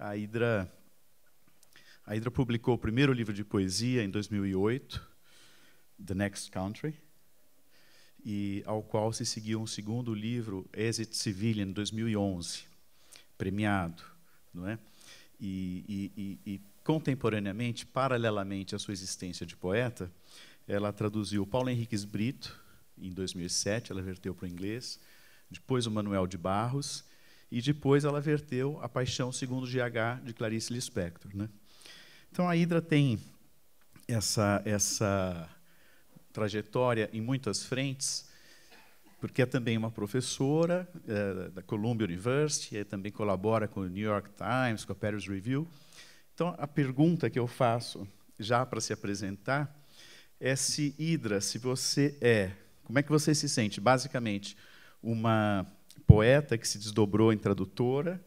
A Hidra, a Hidra publicou o primeiro livro de poesia em 2008, The Next Country, e ao qual se seguiu um segundo livro, Exit Civilian, em 2011, premiado, não é? E, e, e, e, contemporaneamente, paralelamente à sua existência de poeta, ela traduziu Paulo Henriques Brito, em 2007, ela verteu para o inglês, depois o Manuel de Barros, e depois ela verteu A Paixão Segundo GH, de Clarice Lispector. Né? Então, a Hidra tem essa, essa trajetória em muitas frentes, porque é também uma professora é, da Columbia University, e eh, também colabora com o New York Times, com a Paris Review. Então, a pergunta que eu faço, já para se apresentar, é se Hidra, se você é, como é que você se sente? Basicamente, uma poeta que se desdobrou em tradutora,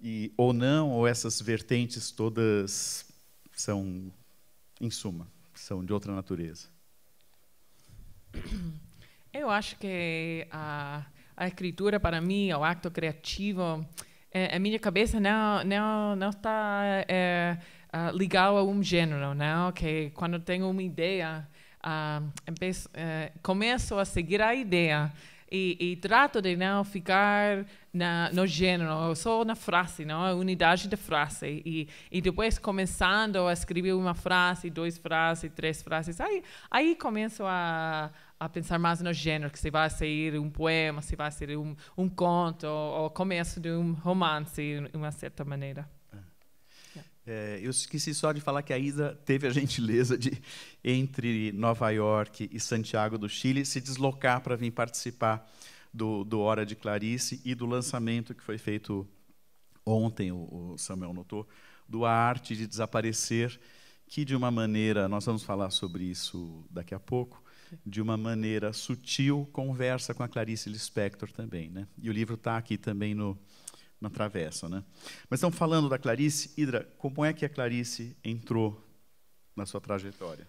e ou não, ou essas vertentes todas são, em suma, são de outra natureza? Eu acho que a, a escritura, para mim, o acto criativo. É, a é minha cabeça não, não, não está é, ligada a um gênero, não? Né? Que quando tenho uma ideia, a ah, eh, começo a seguir a ideia. E, e, trato de não ficar na, no gênero, só na frase, não? a unidade da frase. E, e depois, começando a escrever uma frase, duas frases, três frases, aí, aí começo a, a pensar mais no gênero, que se vai ser um poema, se vai ser um, um conto, ou, ou começo de um romance, de uma certa maneira. É, eu esqueci só de falar que a Isa teve a gentileza de, entre Nova York e Santiago do Chile, se deslocar para vir participar do, do Hora de Clarice e do lançamento que foi feito ontem, o, o Samuel notou, do A Arte de Desaparecer, que de uma maneira, nós vamos falar sobre isso daqui a pouco, de uma maneira sutil, conversa com a Clarice Lispector também. Né? E o livro está aqui também no, na travessa. Né? Mas estão falando da Clarice. Hidra, como é que a Clarice entrou na sua trajetória?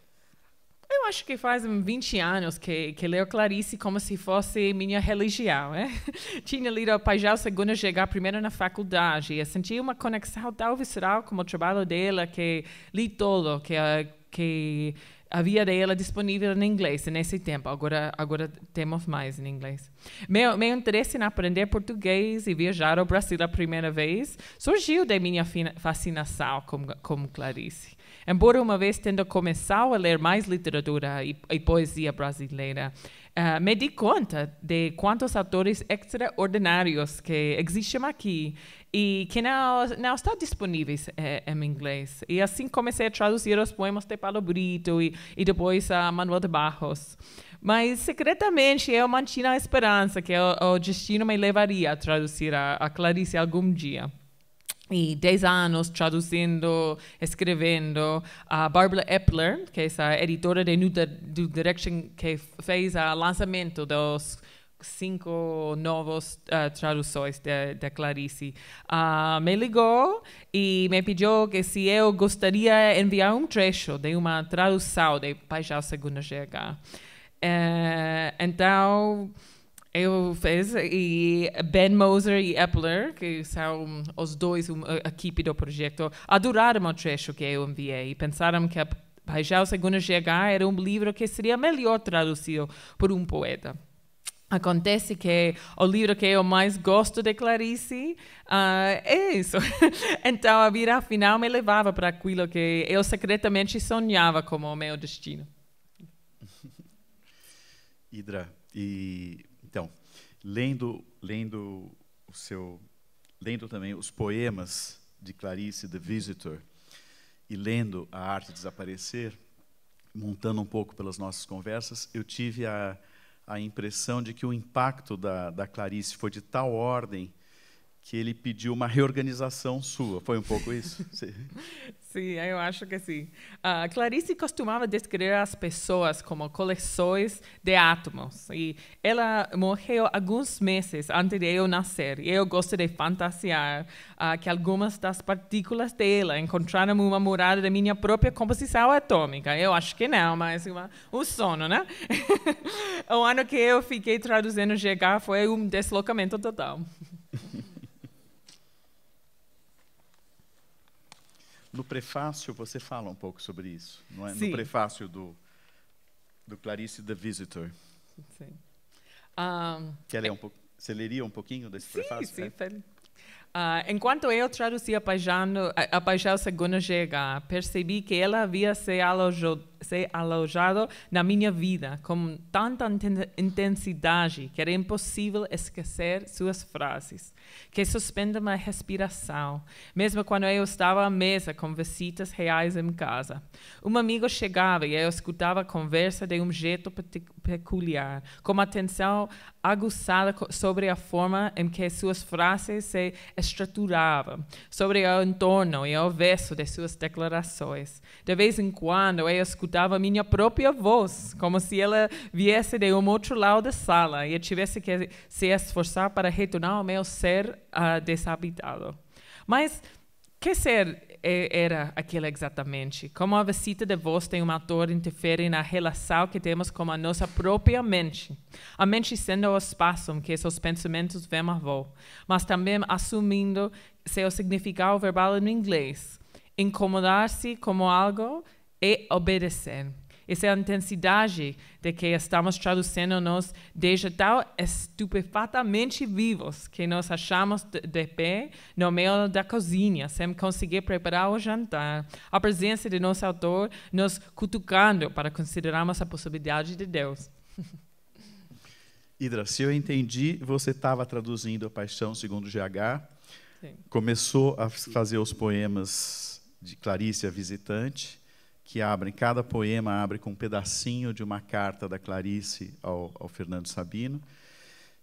Eu acho que faz 20 anos que, que leio Clarice como se fosse minha religião. Né? Tinha lido a Paixão Segundo chegar primeiro na faculdade e senti uma conexão tão visceral com o trabalho dela que li todo, que, que havia dela disponível em inglês nesse tempo. Agora, agora temos mais em inglês. Meu, meu interesse em aprender português e viajar ao Brasil a primeira vez surgiu da minha fascinação com, com Clarice. Embora uma vez tendo começado a ler mais literatura e, e poesia brasileira, uh, me di conta de quantos autores extraordinários que existem aqui e que não, não estão disponíveis eh, em inglês. E assim comecei a traduzir os poemas de Paulo Brito e, e depois a Manuel de Barros. Mas secretamente eu mantinha a esperança que o, o destino me levaria a traduzir a, a Clarice algum dia e 10 anos traduzindo, escrevendo, a Barbara Epler, que é a editora de New Direction, que fez o lançamento dos cinco novos uh, eh, traduções de, de Clarice. Uh, me ligou e me pediu que se eu gostaria de enviar um trecho de uma tradução de Paixão Segunda GH. Uh, eh, então, eu fiz e Ben Moser e Epler, que são os dois a equipe do projeto, adoraram o trecho que eu enviei e pensaram que a Paixão Segunda GH era um livro que seria melhor traduzido por um poeta. Acontece que o livro que eu mais gosto de Clarice uh, é isso. então, a vida final me levava para aquilo que eu secretamente sonhava como o meu destino. Hidra, e lendo, lendo o seu, lendo também os poemas de Clarice The Visitor e lendo A Arte de Desaparecer, montando um pouco pelas nossas conversas, eu tive a, a impressão de que o impacto da, da Clarice foi de tal ordem que ele pediu uma reorganização sua. Foi um pouco isso? Sim, Sim eu acho que sim. Uh, Clarice costumava descrever as pessoas como coleções de átomos. E ela morreu alguns meses antes de eu nascer. E eu gosto de fantasiar uh, que algumas das partículas dela encontraram uma morada da minha própria composição atômica. Eu acho que não, mas uma, um sono, né? o ano que eu fiquei traduzindo GH foi um deslocamento total. No prefácio você fala um pouco sobre isso, não é? Sim. No prefácio do, do Clarice the Visitor. Sim. Um, Quer ler um pouco? Você leria um pouquinho desse sim, prefácio? Sim, sim. É? Uh, enquanto eu traduzia Paixão, a, Paixão Segunda Chega, percebi que ela havia se, alojo, se alojado na minha vida com tanta intensidade que era impossível esquecer suas frases, que suspende a respiração, mesmo quando eu estava à mesa com visitas reais em casa. Um amigo chegava e eu escutava a conversa de um jeito particular peculiar, com atenção aguçada sobre a forma em que suas frases se estruturavam, sobre o entorno e o verso de suas declarações. De vez em quando, eu escutava minha própria voz, como se ela viesse de um outro lado da sala e eu tivesse que se esforçar para retornar ao meu ser uh, desabitado. Mas que ser é, era aquilo exatamente. Como a visita de voz tem um ator interfere na relação que temos com a nossa própria mente. A mente sendo o espaço em que seus pensamentos vêm à voz, mas também assumindo seu significado verbal no inglês. Incomodar-se como algo e é obedecer essa é intensidade de que estamos traduzindo-nos deixa tão estupefatamente vivos que nos achamos de, de pé no meio da cozinha, sem conseguir preparar o jantar. A presença de nosso autor nos cutucando para considerarmos a possibilidade de Deus. Hidra, se eu entendi, você estava traduzindo a Paixão segundo GH, Sim. começou a fazer os poemas de Clarice, a visitante, que abrem, cada poema abre com um pedacinho de uma carta da Clarice ao, ao Fernando Sabino.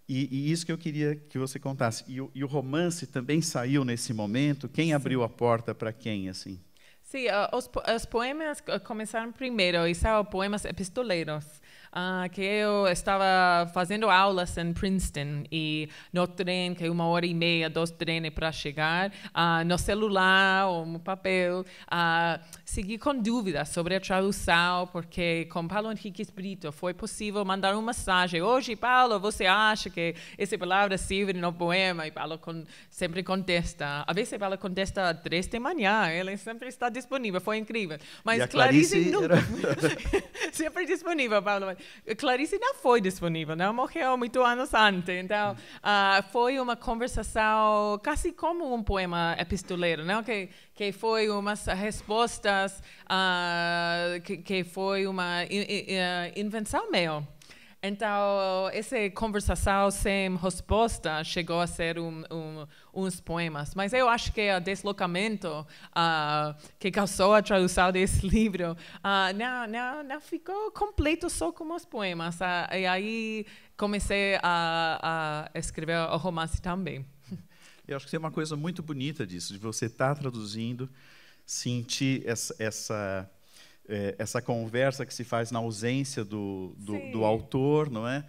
E, e, isso que eu queria que você contasse. E, e o romance também saiu nesse momento? Quem abriu a porta para quem, assim? Sim, os, os, poemas ah, começaram primeiro, e são é poemas epistoleiros uh, que eu estava fazendo aulas em Princeton e no trem, que é uma hora e meia, dois trens para chegar, uh, no celular ou no papel, uh, segui com dúvidas sobre a tradução, porque com Paulo Henrique Brito foi possível mandar uma mensagem. Hoje, Paulo, você acha que essa palavra serve no poema? E Paulo con sempre contesta. Às vezes, Paulo contesta às três da manhã, ele sempre está disponível, foi incrível. Mas Clarice, Clarice nunca. sempre disponível, Paulo. Clarice não foi disponível, não né? morreu muito anos antes. Então, uh, foi uma conversação quase como um poema epistoleiro, não? Né? Que, que foi umas respostas, uh, que, que foi uma in, in, eh, invenção meu. Então, essa conversação sem resposta chegou a ser um, um, uns poemas. Mas eu acho que o deslocamento uh, que causou a tradução desse livro uh, não, não, não ficou completo só com os poemas. Uh, e aí comecei a, a escrever o romance também. Eu acho que tem uma coisa muito bonita disso, de você estar tá traduzindo, sentir essa, essa é, essa conversa que se faz na ausência do, do, do autor, não é?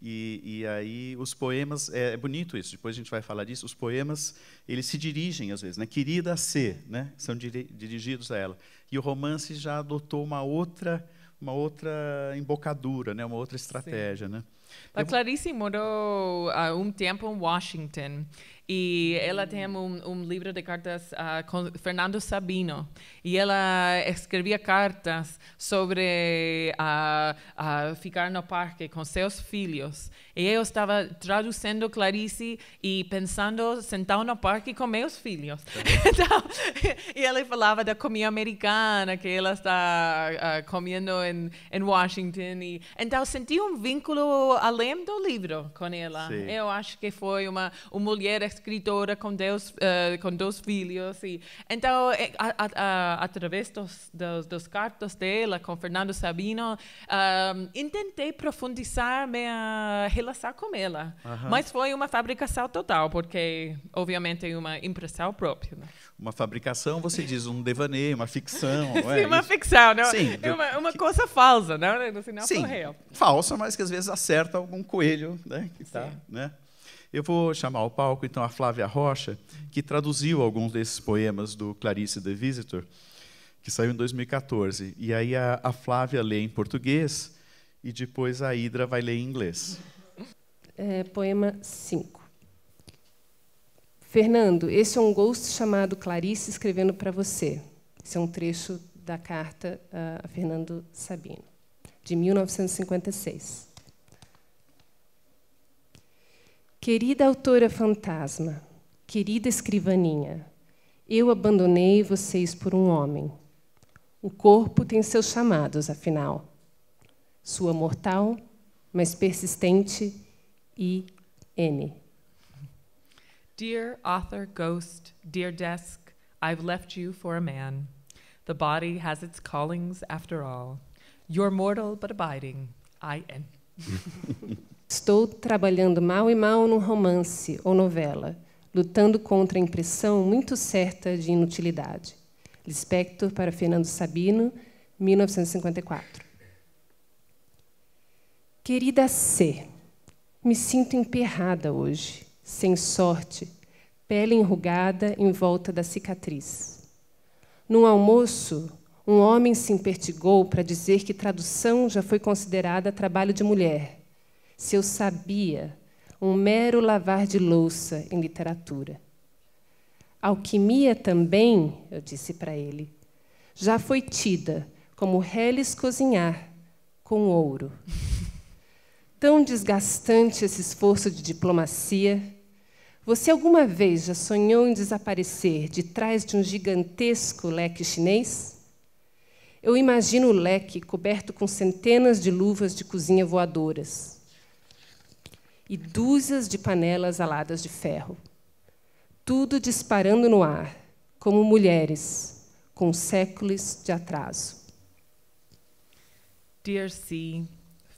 E, e, aí os poemas é, é, bonito isso. Depois a gente vai falar disso. Os poemas eles se dirigem às vezes, né? Querida a ser, né? São diri dirigidos a ela. E o romance já adotou uma outra uma outra embocadura, né? Uma outra estratégia, Sim. né? A Clarice morou há uh, um tempo em Washington e ela tem um, um livro de cartas uh, com Fernando Sabino. E ela escrevia cartas sobre uh, uh, ficar no parque com seus filhos. E eu estava traduzindo Clarice e pensando, sentado no parque com meus filhos. Tá então, e ela falava da comida americana que ela está comendo em, em Washington. E, então, senti um vínculo além do livro com ela. Sim. Eu acho que foi uma, uma mulher escritora com uh, com dois filhos. E, então, eh, através dos, dos, dos cartas dela com Fernando Sabino, um, ehm, tentei profundizar minha eh, relação com ela. Mas foi uma fabricação total, porque, obviamente, é uma impressão própria. Né? Uma fabricação, você diz, um devaneio, uma ficção. É é? Sim, é uma ficção. Não? Sim, é uma, uma que... coisa falsa, não, não, não, não Sim, real. falsa, mas que às vezes acerta algum coelho né, que está... Né? Eu vou chamar ao palco então a Flávia Rocha, que traduziu alguns desses poemas do Clarice The Visitor, que saiu em 2014. E aí a, a Flávia lê em português e depois a Hidra vai ler em inglês. É, poema 5. Fernando, esse é um ghost chamado Clarice escrevendo para você. Esse é um trecho da carta ah, a Fernando Sabino, de 1956. Querida autora fantasma, querida escrivaninha, eu abandonei vocês por um homem. O corpo tem seus chamados, afinal. Sua mortal, mas persistente e N. Dear author, ghost, dear desk, I've left you for a man. The body has its callings after all. You're mortal but abiding. I N. Estou trabalhando mal e mal num romance ou novela, lutando contra a impressão muito certa de inutilidade. Lispector para Fernando Sabino, 1954. Querida C, me sinto emperrada hoje, sem sorte, pele enrugada em volta da cicatriz. Num almoço, um homem se impertigou para dizer que tradução já foi considerada trabalho de mulher se eu sabia um mero lavar de louça em literatura. Alquimia também, eu disse para ele, já foi tida como reles cozinhar com ouro. Tão desgastante esse esforço de diplomacia. Você alguma vez já sonhou em desaparecer de trás de um gigantesco leque chinês? Eu imagino o leque coberto com centenas de luvas de cozinha voadoras e dúzias de panelas aladas de ferro. Tudo disparando no ar, como mulheres, com séculos de atraso. Dear C,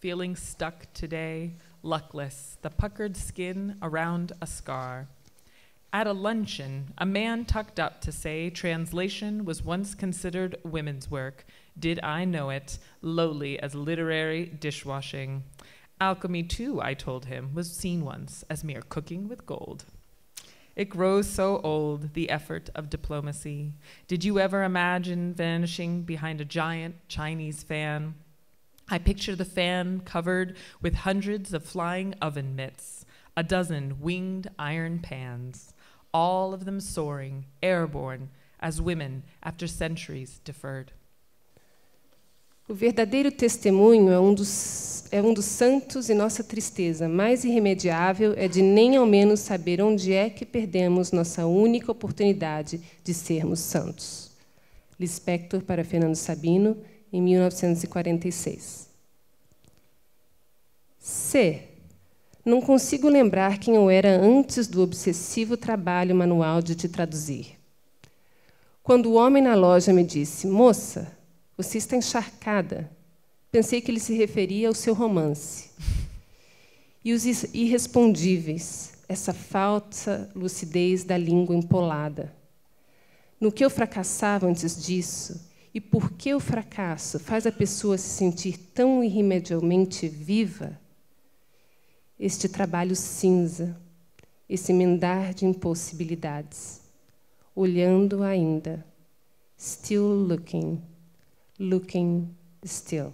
feeling stuck today, luckless, the puckered skin around a scar. At a luncheon, a man tucked up to say translation was once considered women's work. Did I know it? Lowly as literary dishwashing. Alchemy, too, I told him, was seen once as mere cooking with gold. It grows so old, the effort of diplomacy. Did you ever imagine vanishing behind a giant Chinese fan? I picture the fan covered with hundreds of flying oven mitts, a dozen winged iron pans, all of them soaring, airborne, as women after centuries deferred. O verdadeiro testemunho é um dos, é um dos santos e nossa tristeza mais irremediável é de nem ao menos saber onde é que perdemos nossa única oportunidade de sermos santos. Lispector para Fernando Sabino, em 1946. C. Não consigo lembrar quem eu era antes do obsessivo trabalho manual de te traduzir. Quando o homem na loja me disse, moça, você está encharcada. Pensei que ele se referia ao seu romance. E os irrespondíveis, essa falsa lucidez da língua empolada. No que eu fracassava antes disso, e por que o fracasso faz a pessoa se sentir tão irremediavelmente viva? Este trabalho cinza, esse mendar de impossibilidades, olhando ainda, still looking. looking still.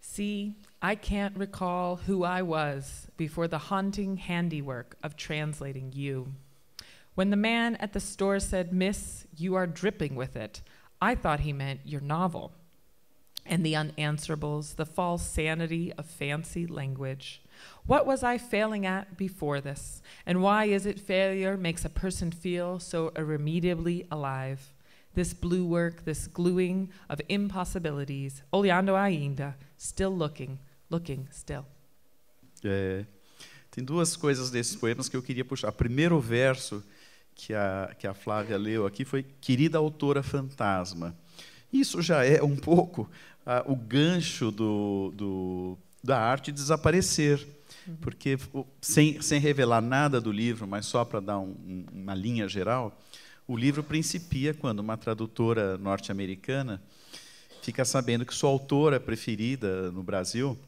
See, I can't recall who I was before the haunting handiwork of translating you. When the man at the store said, Miss, you are dripping with it, I thought he meant your novel. And the unanswerables, the false sanity of fancy language. What was I failing at before this? And why is it failure makes a person feel so irremediably alive? this blue work, this gluing of impossibilities, olhando ainda, still looking, looking still. É, tem duas coisas desses poemas que eu queria puxar. O primeiro verso que a, que a Flávia leu aqui foi Querida Autora Fantasma. Isso já é um pouco ah, o gancho do, do, da arte desaparecer. Uhum. Porque, sem, sem revelar nada do livro, mas só para dar um, uma linha geral, o livro principia quando uma tradutora norte-americana fica sabendo que sua autora preferida no Brasil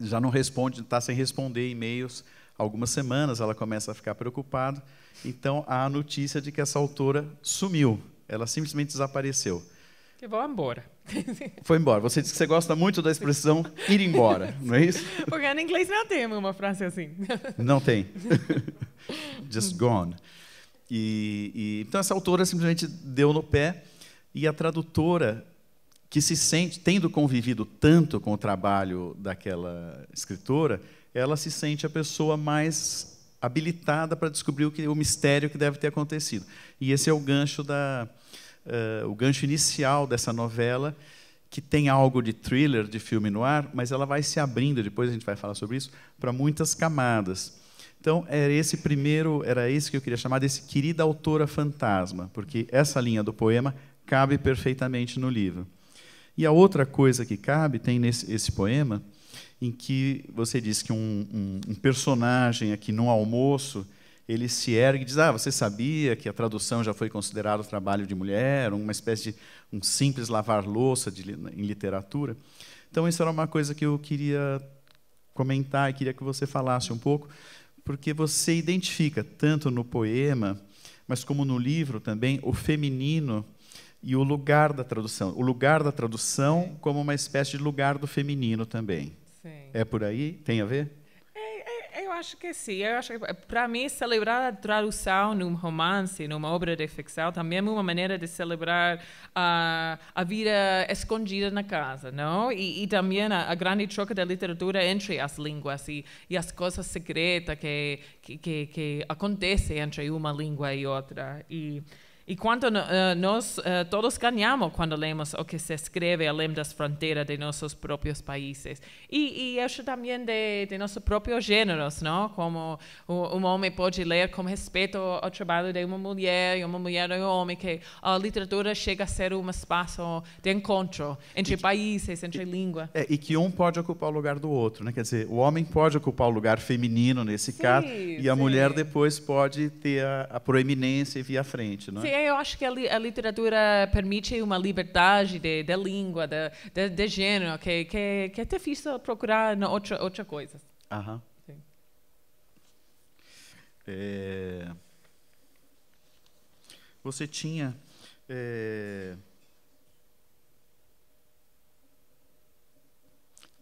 já não responde, está sem responder e-mails algumas semanas, ela começa a ficar preocupada. Então há a notícia de que essa autora sumiu, ela simplesmente desapareceu. Que vou embora. Foi embora. Você disse que você gosta muito da expressão ir embora, não é isso? Porque em inglês não tem uma frase assim. Não tem. Just gone. E, e, então essa autora simplesmente deu no pé e a tradutora que se sente tendo convivido tanto com o trabalho daquela escritora, ela se sente a pessoa mais habilitada para descobrir o, que, o mistério que deve ter acontecido. E esse é o gancho da uh, o gancho inicial dessa novela que tem algo de thriller, de filme no ar, mas ela vai se abrindo, depois a gente vai falar sobre isso, para muitas camadas. Então, era esse primeiro, era esse que eu queria chamar desse querida autora fantasma, porque essa linha do poema cabe perfeitamente no livro. E a outra coisa que cabe tem nesse esse poema, em que você diz que um, um, um personagem aqui no almoço ele se ergue e diz: Ah, você sabia que a tradução já foi considerada trabalho de mulher, uma espécie de um simples lavar louça de, em literatura. Então, isso era uma coisa que eu queria comentar e queria que você falasse um pouco porque você identifica, tanto no poema, mas como no livro também, o feminino e o lugar da tradução. O lugar da tradução Sim. como uma espécie de lugar do feminino também. Sim. É por aí? Tem a ver? acho que sim. Eu acho para mim celebrar a tradução num romance, numa obra de ficção, também é uma maneira de celebrar a a vida escondida na casa, não? E, e também a, a, grande troca da literatura entre as línguas e, e as coisas secretas que que, que que acontece entre uma língua e outra e e quanto uh, eh, nós uh, eh, todos ganhamos quando lemos o que se escreve além das fronteiras de nossos próprios países. E, e acho também de, de nossos próprios gêneros, não? Como um homem pode ler com respeito ao, ao trabalho de uma mulher e uma mulher e um homem, que a ah, literatura chega a ser um espaço de encontro entre que, países, entre línguas. É, e eh, que um pode ocupar o lugar do outro, né? Quer dizer, o homem pode ocupar o lugar feminino nesse sim, caso e a sim. mulher depois pode ter a, a proeminência e vir à frente, não é? Sim, eu acho que a, li, a literatura permite uma liberdade de, de língua, de, de, de, gênero, que, que, que é difícil procurar na outra, outra coisa. Aham. É, você tinha. É,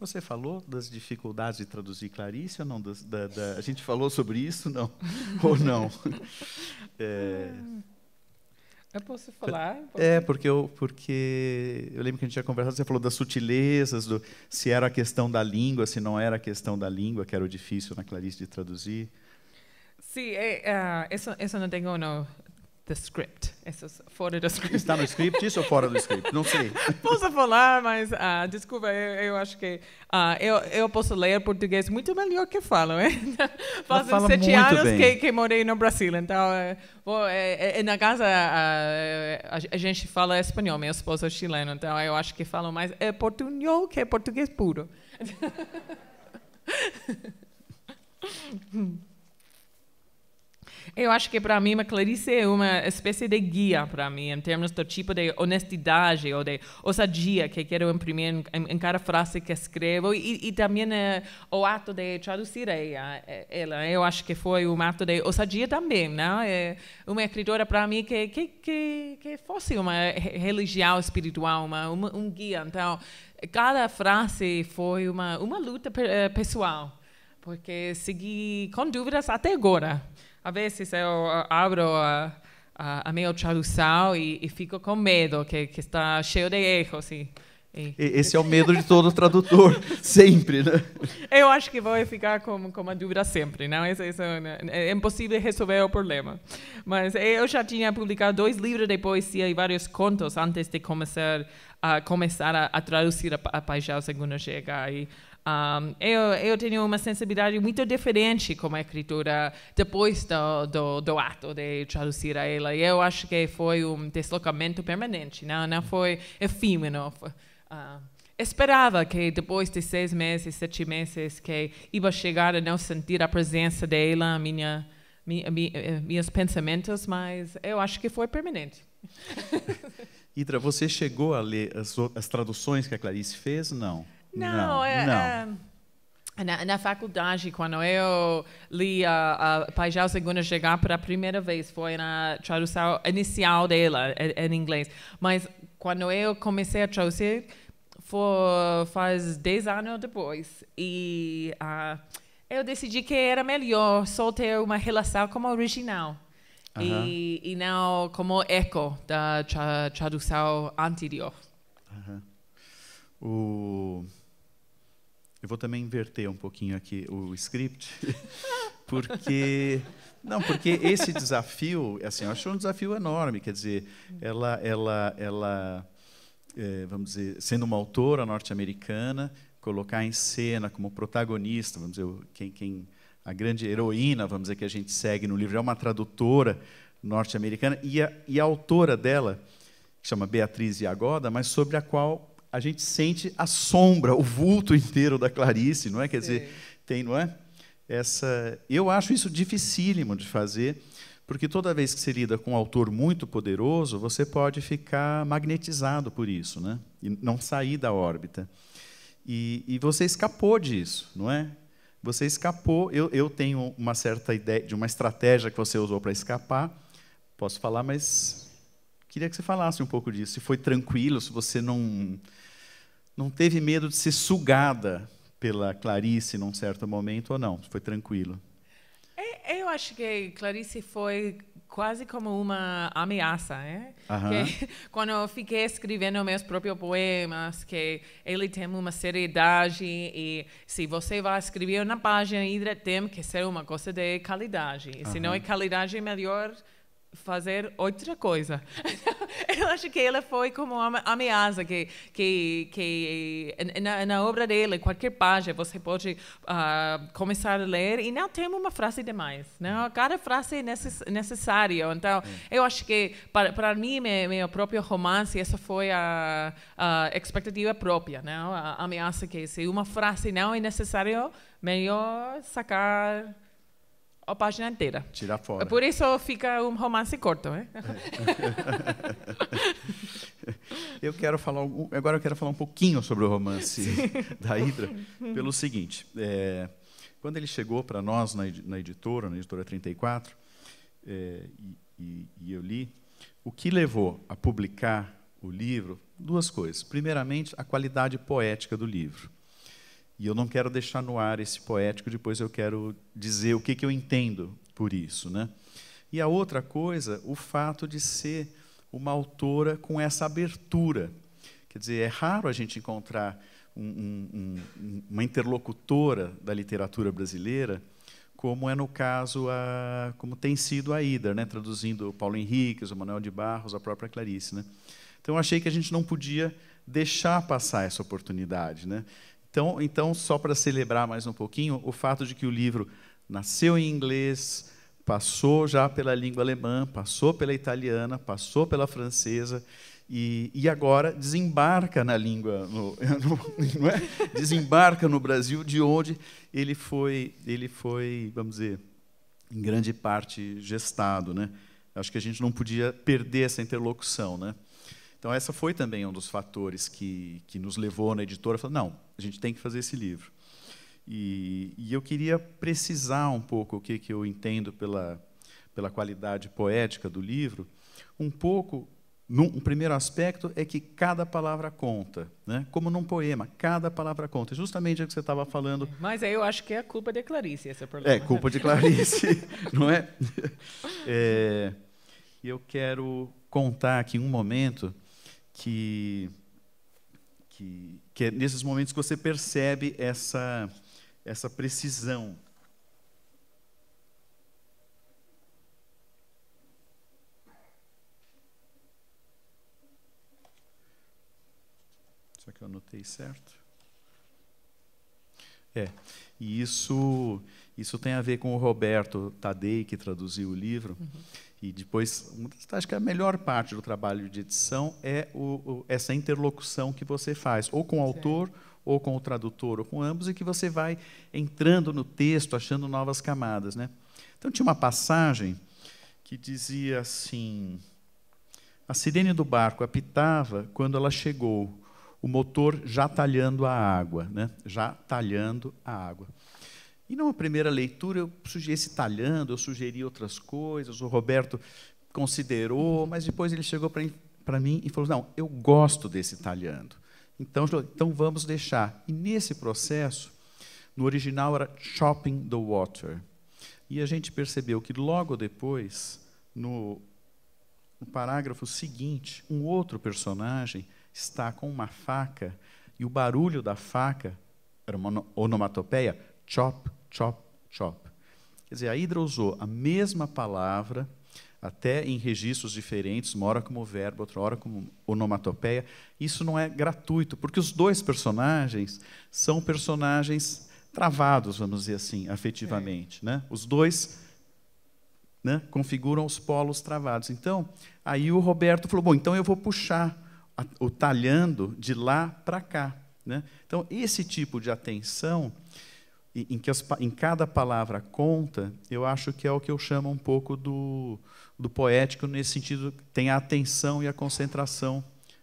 Você falou das dificuldades de traduzir Clarice ou não? Da, da, da, a gente falou sobre isso, não? ou não? É... Ah. É posso você falar. É, é, porque eu, porque eu lembro que a gente tinha conversado, você falou das sutilezas, do, se era a questão da língua, se não era a questão da língua, que era o difícil na Clarice de traduzir. Sim, eh, uh, eso, the script. É fora do script. Está no script isso ou fora do script? Não sei. posso falar, mas ah, desculpa, eu, eu, acho que ah, eu, eu posso ler português muito melhor que falo. Hein? Fazem fala sete anos que, que morei no Brasil, então eh, vou, eh, eh, na casa ah, a, a, gente fala espanhol, minha esposa é chilena, então eu acho que falam mais é portunhol que é português puro. Eu acho que para mim, a Clarice é uma espécie de guia para mim, em termos do tipo de honestidade ou de ousadia que quero imprimir em, em cada frase que escrevo e, e também é, o ato de traduzir eh, ela. Eu acho que foi um ato de ousadia também, não? Né? É uma escritora para mim que, que, que, que, fosse uma religião espiritual, uma, uma, um guia. Então, cada frase foi uma, uma luta eh, pessoal, porque segui com dúvidas até agora a vezes eu abro a, a, a minha tradução e, fico com medo, que, que está cheio de erros. Esse é o medo de todo tradutor, sempre, né? Eu acho que vou ficar com, uma dúvida sempre, não? É, é, é impossível resolver o problema. Mas eu já tinha publicado dois livros de poesia e vários contos antes de começar a, a, a traduzir a, a Paixão Segunda Chega. Um, eu, eu tenho uma sensibilidade muito diferente como escritora depois do, do, do, ato de traduzir a ela. E eu acho que foi um deslocamento permanente, não, né? não foi efímero. Uh, esperava que depois de seis meses, sete meses, que ia chegar a não sentir a presença dela, minha, minha, minha eh, meus pensamentos, mas eu acho que foi permanente. Hidra, você chegou a ler as, as traduções que a Clarice fez? Não. Não, não é. Não. é... Na, na, faculdade, quando eu li a, a Paixão Segunda Chegar pela primeira vez, foi na tradução inicial dela, em, é, é em, inglês. Mas quando eu comecei a traduzir, foi faz 10 anos depois. E uh, eu decidi que era melhor só ter uma relação como original. Uh -huh. e, e, não como eco da tra tradução anterior. Uh -huh. O eu vou também inverter um pouquinho aqui o script, porque não, porque esse desafio, assim, eu acho um desafio enorme. Quer dizer, ela, ela, ela, é, vamos dizer, sendo uma autora norte-americana, colocar em cena como protagonista, vamos dizer, quem, quem, a grande heroína, vamos dizer, que a gente segue no livro é uma tradutora norte-americana e a, e a autora dela, que chama Beatriz Iagoda, mas sobre a qual a gente sente a sombra, o vulto inteiro da Clarice, não é? Quer dizer, tem, não é? Essa, eu acho isso dificílimo de fazer, porque toda vez que se lida com um autor muito poderoso, você pode ficar magnetizado por isso, né? E não sair da órbita. E, e você escapou disso, não é? Você escapou. Eu, eu tenho uma certa ideia de uma estratégia que você usou para escapar. Posso falar, mas queria que você falasse um pouco disso. Se foi tranquilo, se você não não teve medo de ser sugada pela Clarice num certo momento ou não? Foi tranquilo? É, é, eu acho que Clarice foi quase como uma ameaça, né? Uhum. Que, quando eu fiquei escrevendo meus próprios poemas, que ele tem uma seriedade e se você vai escrever na página, ele tem que ser uma coisa de qualidade. E uhum. se não é qualidade, é melhor fazer outra coisa. Eu acho que ela foi como uma ameaça que que que eh, na, na obra dele qualquer página você pode uh, começar a ler e não tem uma frase demais, não? Hum. Cada frase é necess, necessária. Então hum. eu acho que para, para mim meu, meu próprio romance essa foi a, a expectativa própria, não? A ameaça que se uma frase não é necessária melhor sacar a página inteira. Tirar fora. Por isso fica um romance curto, né? Eh? eu quero falar agora eu quero falar um pouquinho sobre o romance Sim. da Hydra pelo seguinte, é, quando ele chegou para nós na, na, editora, na editora 34, é, eh, e, e eu li, o que levou a publicar o livro? Duas coisas. Primeiramente, a qualidade poética do livro. E eu não quero deixar no ar esse poético, depois eu quero dizer o que, que eu entendo por isso. Né? E a outra coisa, o fato de ser uma autora com essa abertura. Quer dizer, é raro a gente encontrar um, um, uma interlocutora da literatura brasileira, como é no caso, a, como tem sido a Ida, né? traduzindo o Paulo Henrique, o Manuel de Barros, a própria Clarice. Né? Então, achei que a gente não podia deixar passar essa oportunidade. Né? Então, então só para celebrar mais um pouquinho, o fato de que o livro nasceu em inglês, passou já pela língua alemã, passou pela italiana, passou pela francesa, e, e, agora desembarca na língua, no, no, é? desembarca no Brasil, de onde ele foi, ele foi, vamos dizer, em grande parte gestado, né? Acho que a gente não podia perder essa interlocução, né? Então, essa foi também um dos fatores que, que nos levou na editora a falar, não, a gente tem que fazer esse livro. E, e eu queria precisar um pouco o que, que eu entendo pela, pela qualidade poética do livro, um pouco um primeiro aspecto é que cada palavra conta, né? como num poema, cada palavra conta. Justamente é o que você estava falando. Mas aí eu acho que é a culpa de Clarice, esse é o problema. É, né? culpa de Clarice, não é? é e é, eu quero contar aqui um momento que, que, que é nesses momentos que você percebe essa, essa precisão. Será que eu anotei certo? É, e isso, isso tem a ver com o Roberto Tadei, que traduziu o livro. Uhum e depois, acho que é a melhor parte do trabalho de edição é o, o, essa interlocução que você faz, ou com o autor, ou com o tradutor, ou com ambos, e que você vai entrando no texto, achando novas camadas. Né? Então, tinha uma passagem que dizia assim: A sirene do barco apitava quando ela chegou, o motor já talhando a água, né? já talhando a água. E numa primeira leitura, eu sugeri esse talhando, eu sugeri outras coisas, o Roberto considerou, mas depois ele chegou para mim e falou: Não, eu gosto desse talhando. Então, então vamos deixar. E nesse processo, no original era Chopping the Water. E a gente percebeu que logo depois, no, no parágrafo seguinte, um outro personagem está com uma faca e o barulho da faca, era uma onomatopeia, chop, chop, chop. Quer dizer, a Hidra usou a mesma palavra, até em registros diferentes, uma hora como verbo, outra hora como onomatopeia. Isso não é gratuito, porque os dois personagens são personagens travados, vamos dizer assim, afetivamente. É. Né? Os dois né, configuram os polos travados. Então, aí o Roberto falou: bom, então eu vou puxar o talhando de lá para cá. Né? Então, esse tipo de atenção em que as, em cada palavra conta, eu acho que é o que eu chamo um pouco do, do poético nesse sentido, tem a atenção e a concentração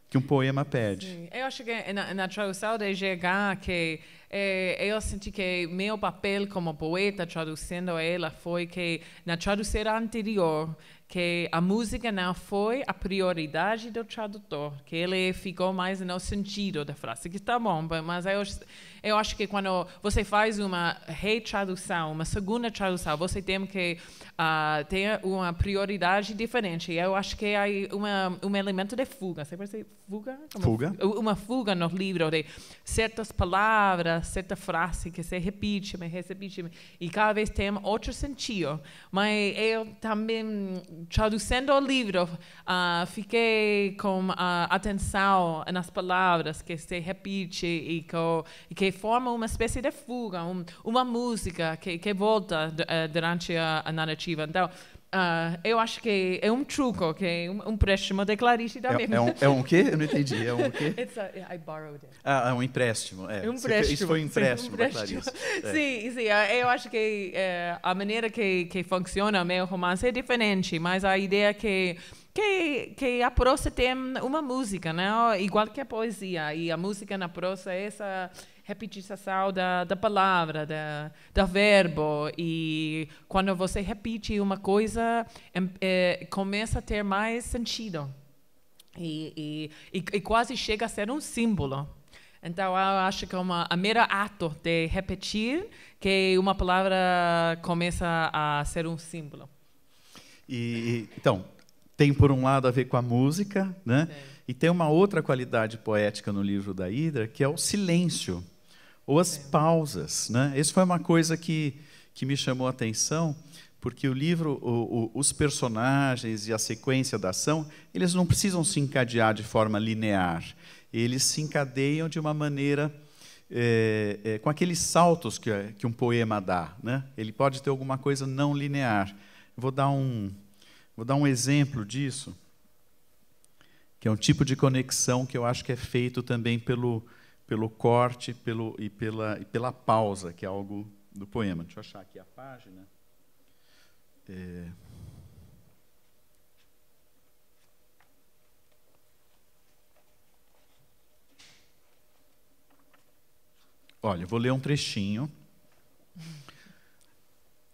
que um poema pede. Sim. Eu acho que é na, é na tradução de EGH que eu eh, senti que meu papel como poeta traduzindo ela foi que na tradução anterior que a música não foi a prioridade do tradutor, que ele ficou mais no sentido da frase, que está bom, mas eu, eu acho que quando você faz uma retradução, uma segunda tradução, você tem que uh, ah, ter uma prioridade diferente. Eu acho que há uma, um elemento de fuga, você parece fuga? Como fuga? Uma fuga nos livros de certas palavras, certa frase que se repete, me repete, e cada vez tem outro sentido. Mas eu também, traduzindo o livro, uh, ah, fiquei com uh, ah, atenção nas palavras que se repete e que, que forma uma espécie de fuga, um, uma música que, que volta eh, durante a, a narrativa. Então, Uh, eu acho que é um truco, que é um, um empréstimo de Clarice também. É, é, um, é um quê? Eu não entendi. É um quê? A, I borrowed it. Ah, é um empréstimo. É. Um empréstimo. Isso foi um empréstimo, um empréstimo. Clarice. Sim, sim. Ah, eu acho que é, a maneira que, que funciona meu romance é diferente, mas a ideia que que, que a prosa tem uma música, né? Igual que a poesia. E a música na prosa é essa repetição da, da palavra, da, da verbo. E quando você repete uma coisa, é, começa a ter mais sentido. E, e, e, e quase chega a ser um símbolo. Então, eu acho que é uma, a mera ato de repetir que uma palavra começa a ser um símbolo. E, então, tem por um lado a ver com a música, né? Sim. E tem uma outra qualidade poética no livro da Hidra, que é o silêncio. Ou as pausas. Né? Isso foi uma coisa que, que me chamou a atenção, porque o livro, o, o, os personagens e a sequência da ação, eles não precisam se encadear de forma linear. Eles se encadeiam de uma maneira. É, é, com aqueles saltos que, que um poema dá. Né? Ele pode ter alguma coisa não linear. Vou dar um, vou dar um exemplo disso, que é um tipo de conexão que eu acho que é feito também pelo, pelo corte pelo, e, pela, e pela pausa, que é algo do poema. Deixa eu achar aqui a página. É... Olha, vou ler um trechinho.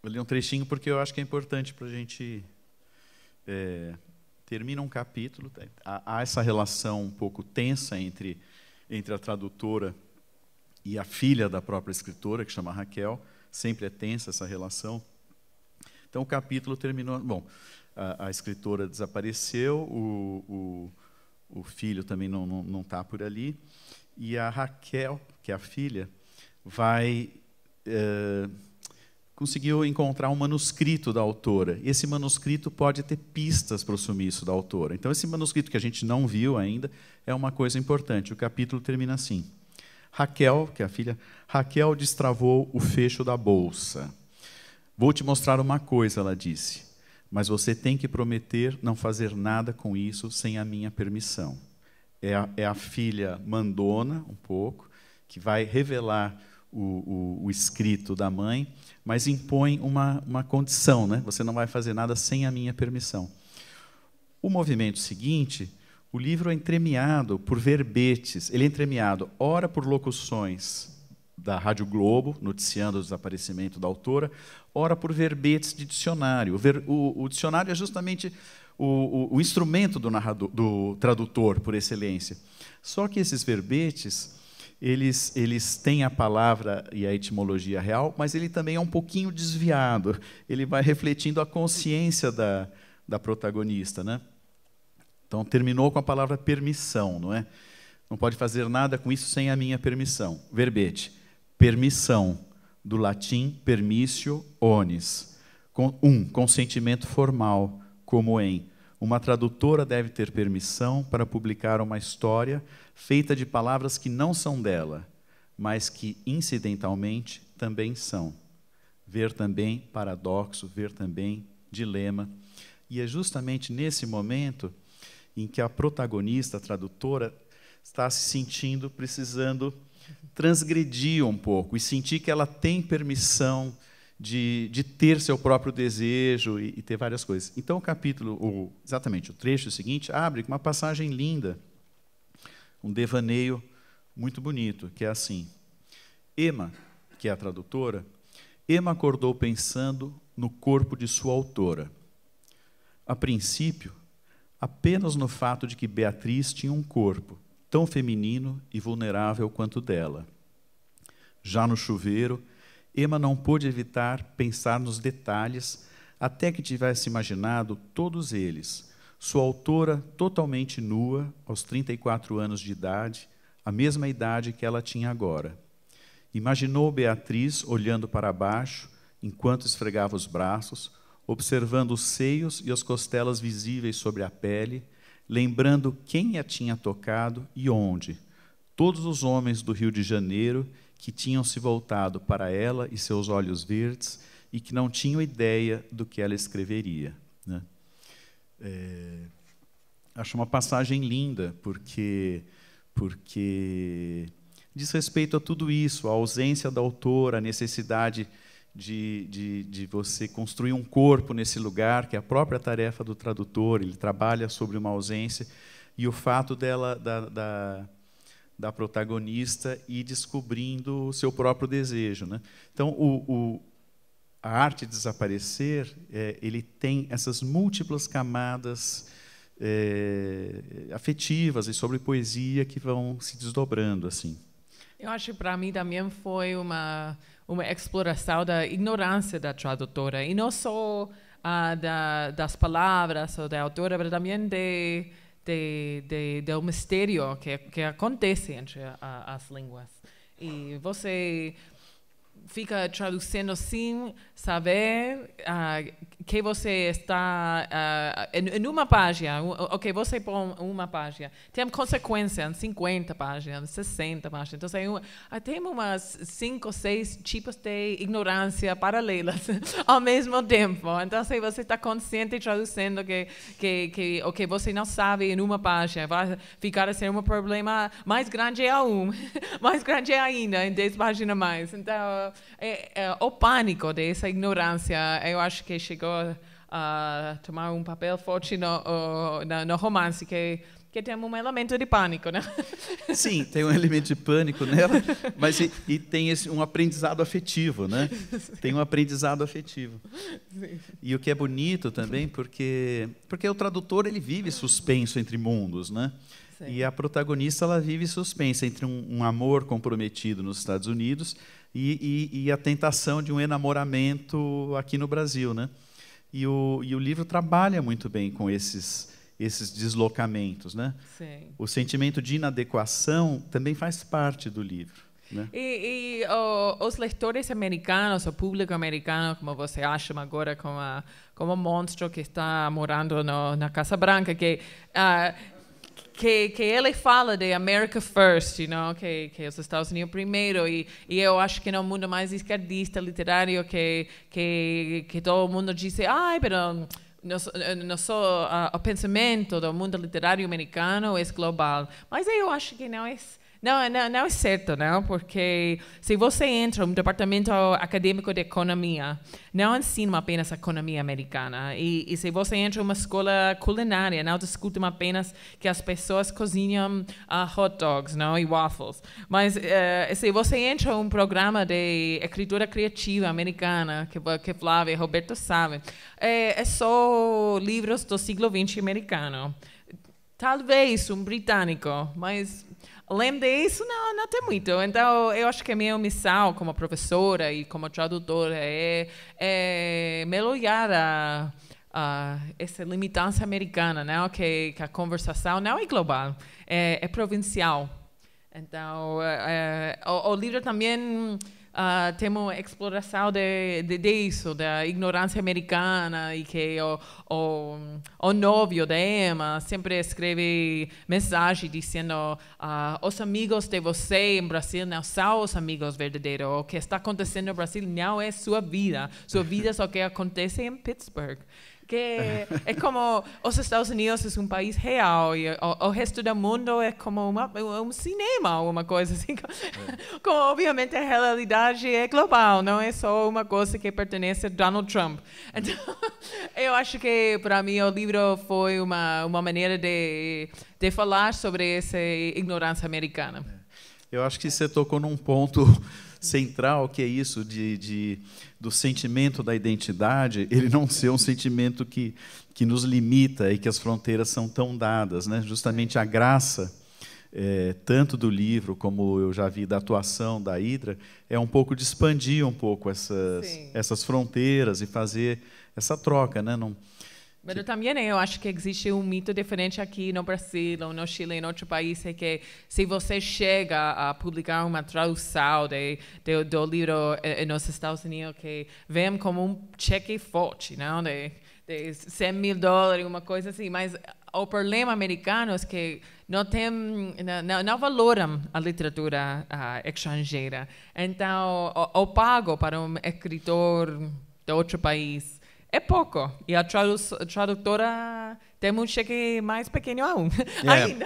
Vou ler um trechinho porque eu acho que é importante para a gente. É, termina um capítulo, tá? há, há essa relação um pouco tensa entre entre a tradutora e a filha da própria escritora, que chama Raquel. Sempre é tensa essa relação. Então o capítulo terminou. Bom, a, a escritora desapareceu, o, o, o filho também não está não, não tá por ali, e a Raquel, que é a filha, vai. Eh, conseguiu encontrar um manuscrito da autora. e Esse manuscrito pode ter pistas para o sumiço da autora. Então, esse manuscrito que a gente não viu ainda é uma coisa importante. O capítulo termina assim. Raquel, que é a filha, Raquel destravou o fecho da bolsa. Vou te mostrar uma coisa, ela disse, mas você tem que prometer não fazer nada com isso sem a minha permissão. É a, é a filha mandona, um pouco, que vai revelar o, o, o escrito da mãe, mas impõe uma, uma condição, né? Você não vai fazer nada sem a minha permissão. O movimento seguinte, o livro é entremeado por verbetes, ele é entremeado ora por locuções da Rádio Globo, noticiando o desaparecimento da autora, ora por verbetes de dicionário. O, ver, o, o dicionário é justamente o, o instrumento do, narrador, do tradutor, por excelência. Só que esses verbetes eles, eles têm a palavra e a etimologia real, mas ele também é um pouquinho desviado. Ele vai refletindo a consciência da, da protagonista. Né? Então, terminou com a palavra permissão, não é? Não pode fazer nada com isso sem a minha permissão. Verbete, permissão, do latim permissio onis. Com, um, consentimento formal, como em uma tradutora deve ter permissão para publicar uma história feita de palavras que não são dela, mas que incidentalmente também são. Ver também paradoxo, ver também dilema. E é justamente nesse momento em que a protagonista, a tradutora, está se sentindo precisando transgredir um pouco e sentir que ela tem permissão de, de ter seu próprio desejo e, e, ter várias coisas. Então, o capítulo, o, exatamente, o trecho seguinte, abre com uma passagem linda, um devaneio muito bonito, que é assim. Emma, que é a tradutora, Emma acordou pensando no corpo de sua autora. A princípio, apenas no fato de que Beatriz tinha um corpo tão feminino e vulnerável quanto dela. Já no chuveiro, Emma não pôde evitar pensar nos detalhes até que tivesse imaginado todos eles. Sua autora totalmente nua, aos 34 anos de idade, a mesma idade que ela tinha agora. Imaginou Beatriz olhando para baixo, enquanto esfregava os braços, observando os seios e as costelas visíveis sobre a pele, lembrando quem a tinha tocado e onde. Todos os homens do Rio de Janeiro que tinham se voltado para ela e seus olhos verdes e que não tinham ideia do que ela escreveria. Né? É, acho uma passagem linda, porque, porque diz respeito a tudo isso, a ausência da autora, a necessidade de, de, de você construir um corpo nesse lugar, que é a própria tarefa do tradutor, ele trabalha sobre uma ausência, e o fato dela, da, da da protagonista e descobrindo o seu próprio desejo. Né? Então, o, o, a arte de desaparecer, é, ele tem essas múltiplas camadas é, afetivas e sobre poesia que vão se desdobrando assim. Eu acho que para mim também foi uma uma exploração da ignorância da tradutora e não só ah, da, das palavras ou da autora, mas também de de, de, do mistério que, que acontece entre a, as línguas. E você eh, fica traduzindo sem saber uh, que você está uh, em, em, uma página, o que você põe uma página. Tem consequências em 50 páginas, 60 páginas. Então, tem, uma, ah, tem umas 5, 6 tipos de ignorância paralelas ao mesmo tempo. Então, se você está consciente traduzindo que, que, que o que você não sabe em uma página, vai ficar a assim, ser um problema mais grande um, mais grande ainda, em 10 páginas mais. Então, é, é, o pânico dessa ignorância, eu acho que chegou a tomar um papel forte no, no, romance que que tem um elemento de pânico, né? Sim, tem um elemento de pânico nela, mas e, e tem esse, um aprendizado afetivo, né? Tem um aprendizado afetivo. Sim. E o que é bonito também, porque porque o tradutor ele vive suspenso entre mundos, né? Sim. E a protagonista ela vive suspensa entre um, um amor comprometido nos Estados Unidos e, e, e a tentação de um enamoramento aqui no Brasil, né? E o, e o livro trabalha muito bem com esses esses deslocamentos, né? Sim. O sentimento de inadequação também faz parte do livro. Né? E, e os leitores americanos, o público americano, como você acha agora, como, a, como monstro que está morando no, na Casa Branca, que uh, que, que ele fala de America First, you know, que, que os Estados Unidos primeiro, e, e eu acho que no mundo mais esquerdista, literário, que, que, que todo mundo diz, ai, pero nosso, nosso uh, o pensamento do mundo literário americano é global, mas eu acho que não é não, é, não, não é certo, não, porque se você entra no departamento acadêmico de economia, não ensinam é apenas economia americana. E, e, se você entra em uma escola culinária, não discutem apenas que as pessoas cozinham uh, hot dogs não, e waffles. Mas uh, se você entra em um programa de escritura criativa americana, que, que Flávia e Roberto sabem, é, é só livros do século XX americano. Talvez um britânico, mas lembro disso, não, não tem muito. Então, eu acho que a minha missão como professora e como tradutora é, é melhorar a, a, essa limitância americana, não? Né? Que, que, a conversação não é global, é, é provincial. Então, é, é o, o livro também uh, ah, temos exploração de, de, disso, da ignorância americana e que o, o, o novio da Emma sempre escreve mensagem dizendo uh, os amigos de você em Brasil não são os amigos verdadeiros, o que está acontecendo no Brasil não é sua vida, sua vida é o que acontece em Pittsburgh. Porque é como os Estados Unidos é um país real e o, resto do mundo é como um cinema, alguma coisa assim. Como, obviamente, a realidade é global, não é só uma coisa que pertence a Donald Trump. Então, eu acho que, para mim, o livro foi uma, uma maneira de, de falar sobre essa ignorância americana. Eu acho que você tocou num ponto central, que é isso de, de, do sentimento da identidade, ele não ser um sentimento que, que nos limita e que as fronteiras são tão dadas. Né? Justamente a graça, é, tanto do livro como eu já vi da atuação da Hidra, é um pouco de expandir um pouco essas, essas fronteiras e fazer essa troca. Né? Não, mas eu também eu eh, acho que existe um mito diferente aqui no Brasil, ou no Chile, em outro país, é que se você chega a publicar uma tradução de, de do livro eh, nos Estados Unidos, que vem como um cheque forte, não? De, de 100 mil dólares, uma coisa assim. Mas o problema americano é que não tem, não, não valoram a literatura uh, ah, estrangeira. Então, o, o pago para um escritor de outro país é pouco. E a tradutora tem um cheque mais pequeno é, Ainda.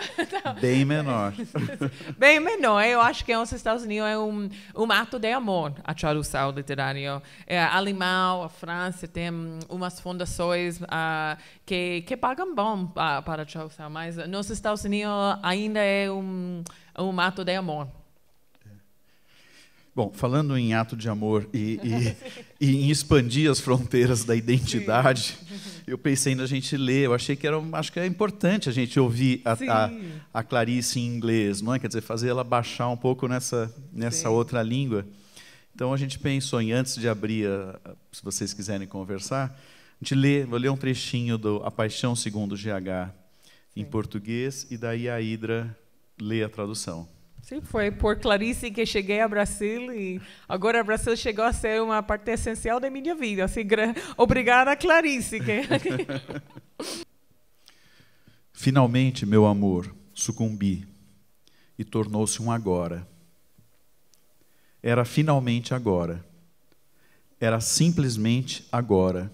Bem menor. Bem menor. Eu acho que nos Estados Unidos é um, um ato de amor a tradução literária. É, alemão, a França tem umas fundações uh, que, que pagam bom uh, para a tradução, mas nos Estados Unidos ainda é um, um ato de amor. Bom, falando em ato de amor e, e, e em expandir as fronteiras da identidade, Sim. eu pensei na gente ler. Eu achei que era, acho que é importante a gente ouvir a, a, a, Clarice em inglês, não é? Quer dizer, fazer ela baixar um pouco nessa, nessa outra língua. Então a gente pensou em antes de abrir, se vocês quiserem conversar, a gente lê, vou ler um trechinho do A Paixão Segundo GH em português e daí a Hidra lê a tradução. Sim, foi por Clarice que cheguei a Brasil e agora Brasil chegou a ser uma parte essencial da minha vida. Assim, obrigada, Clarice. Que... Finalmente, meu amor, sucumbi e tornou-se um agora. Era finalmente agora. Era simplesmente agora.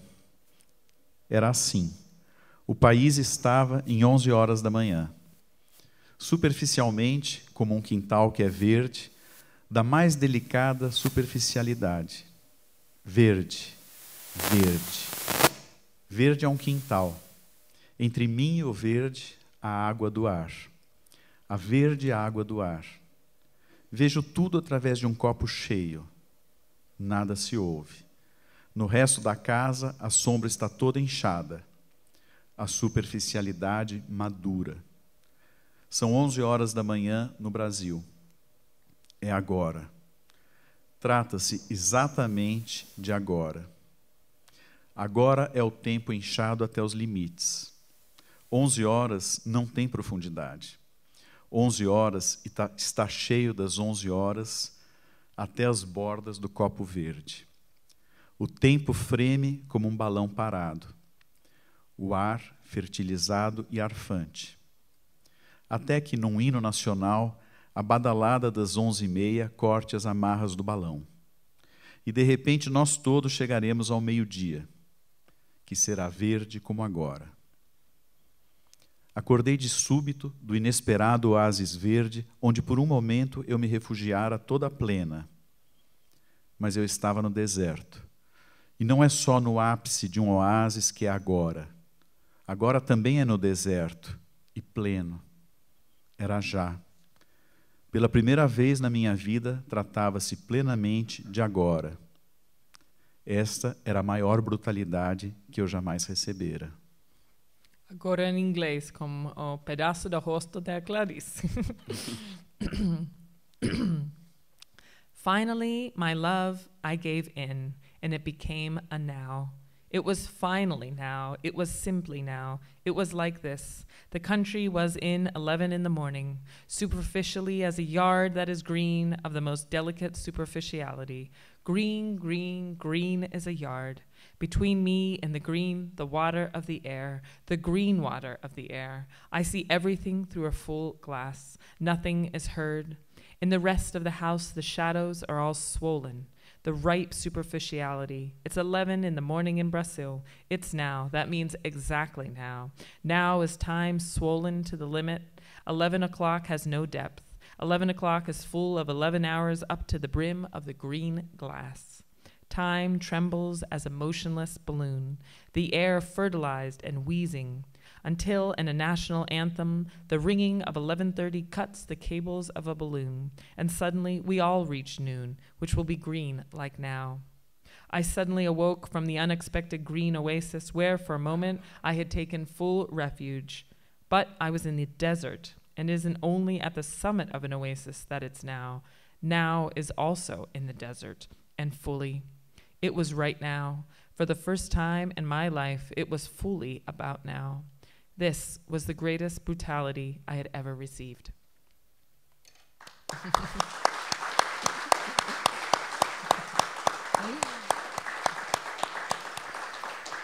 Era assim. O país estava em 11 horas da manhã superficialmente, como um quintal que é verde, da mais delicada superficialidade. Verde, verde. Verde é um quintal. Entre mim e o verde, a água do ar. A verde é água do ar. Vejo tudo através de um copo cheio. Nada se ouve. No resto da casa, a sombra está toda inchada. A superficialidade madura. São 11 horas da manhã no Brasil. É agora. Trata-se exatamente de agora. Agora é o tempo inchado até os limites. 11 horas não tem profundidade. 11 horas está cheio das 11 horas até as bordas do copo verde. O tempo freme como um balão parado. O ar fertilizado e arfante até que, num hino nacional, a badalada das onze e meia corte as amarras do balão. E, de repente, nós todos chegaremos ao meio-dia, que será verde como agora. Acordei de súbito do inesperado oásis verde, onde por um momento eu me refugiara toda plena. Mas eu estava no deserto. E não é só no ápice de um oásis que é agora. Agora também é no deserto e pleno era já. Pela primeira vez na minha vida, tratava-se plenamente de agora. Esta era a maior brutalidade que eu jamais recebera. Agora em inglês, com o pedaço do rosto da Clarice. Finally, my love, I gave in, and it became a now. It was finally now. It was simply now. It was like this. The country was in 11 in the morning, superficially as a yard that is green of the most delicate superficiality. Green, green, green is a yard. Between me and the green, the water of the air, the green water of the air. I see everything through a full glass. Nothing is heard. In the rest of the house, the shadows are all swollen the ripe superficiality. It's 11 in the morning in Brazil. It's now. That means exactly now. Now is time swollen to the limit. 11 o'clock has no depth. 11 o'clock is full of 11 hours up to the brim of the green glass. Time trembles as a motionless balloon, the air fertilized and wheezing until in a national anthem the ringing of 11:30 cuts the cables of a balloon and suddenly we all reach noon which will be green like now I suddenly awoke from the unexpected green oasis where for a moment I had taken full refuge but I was in the desert and isn't only at the summit of an oasis that it's now now is also in the desert and fully it was right now for the first time in my life, it was fully about now. This was the greatest brutality I had ever received.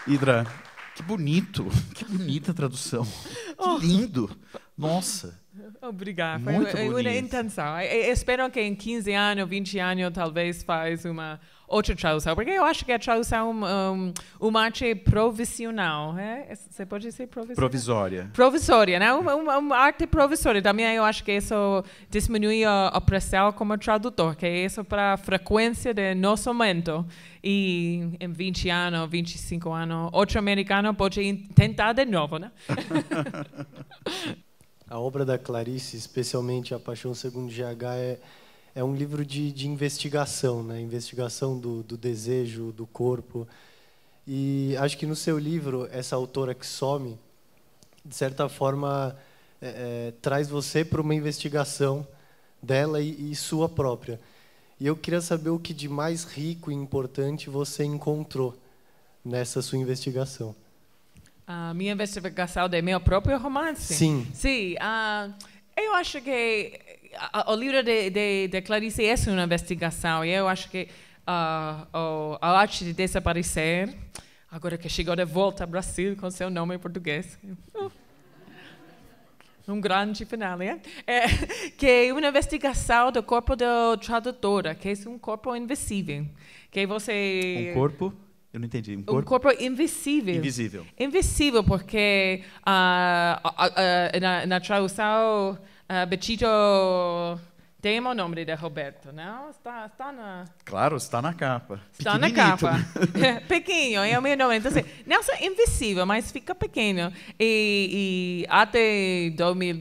Hidra, que bonito, que bonita tradução, que oh. lindo. Nossa! Obrigada. Foi Muito uma, intenção. Eu espero que em 15 anos, 20 anos, talvez faça uma outra tradução, porque eu acho que a tradução um, uma arte provisional, é? Você pode dizer provisória? Provisória. Provisória, né? Uma, uma, uma, arte provisória. Também eu acho que isso diminui a, a pressão como tradutor, que é isso para a frequência de nosso momento. E em 20 anos, 25 anos, outro americano pode tentar de novo, né? A obra da Clarice, especialmente A Paixão Segundo GH, é, é um livro de, de investigação, né? investigação do, do desejo, do corpo. E acho que no seu livro, essa autora que some, de certa forma, é, é, traz você para uma investigação dela e, e sua própria. E eu queria saber o que de mais rico e importante você encontrou nessa sua investigação a ah, minha investigação do meu próprio romance. Sim. Sim. Uh, eu acho que o ah, livro de, de, de, Clarice é uma investigação e eu acho que uh, o, a arte de desaparecer, agora que chegou de volta ao Brasil com seu nome em português. um grande final, é? é? Que é uma investigação do corpo da tradutora, que é um corpo invisível. Que você... Eh, um corpo? Eu não entendi. Um corpo, um corpo invisível. Invisível. Invisível, porque uh, uh, uh, na, na, tradução, uh, ah, Betito tem o nome de Roberto, não? Né? Está, está na... Claro, está na capa. Está na capa. pequeno, é o meu nome. Então, assim, não é invisível, mas fica pequeno. E, e até 2000...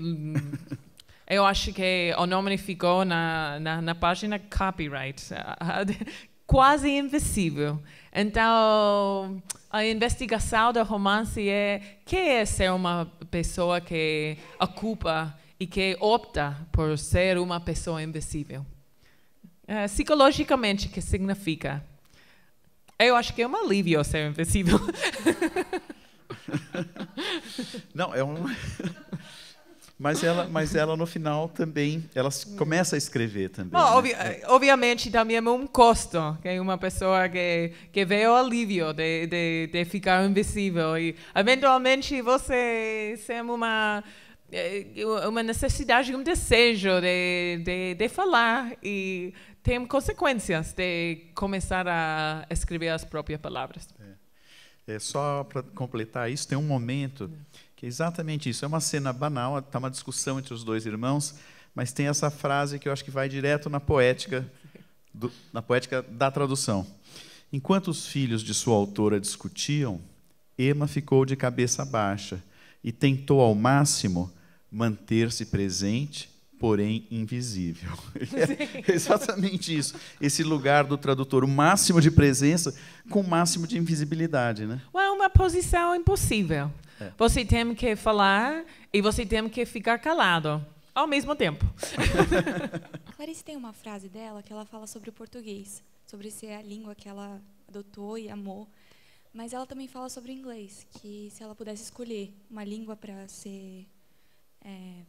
eu acho que o nome ficou na, na, na página copyright. Quase invisível. Então, a investigação do romance é que é ser uma pessoa que ocupa e que opta por ser uma pessoa invisível. Eh, psicologicamente, o que significa? Eu acho que é um alívio ser invisível. Não, é um. Mas ela, mas ela no final também, ela começa a escrever também. Bom, né? obvi é. Obviamente também é um custo, que é uma pessoa que, que vê o alívio de, de, de ficar invisível. E eventualmente você tem uma eh, uma necessidade, um desejo de, de, de falar e tem consequências de começar a escrever as próprias palavras. É, é só para completar isso, tem um momento. É que é exatamente isso. É uma cena banal, está uma discussão entre os dois irmãos, mas tem essa frase que eu acho que vai direto na poética, do, na poética da tradução. Enquanto os filhos de sua autora discutiam, Emma ficou de cabeça baixa e tentou ao máximo manter-se presente, porém invisível. É exatamente isso. Esse lugar do tradutor, o máximo de presença com o máximo de invisibilidade, né? É uma posição impossível. É. Você tem que falar e você tem que ficar calado ao mesmo tempo. a Clarice tem uma frase dela que ela fala sobre o português, sobre ser a língua que ela adotou e amou. Mas ela também fala sobre o inglês, que se ela pudesse escolher uma língua para ser é,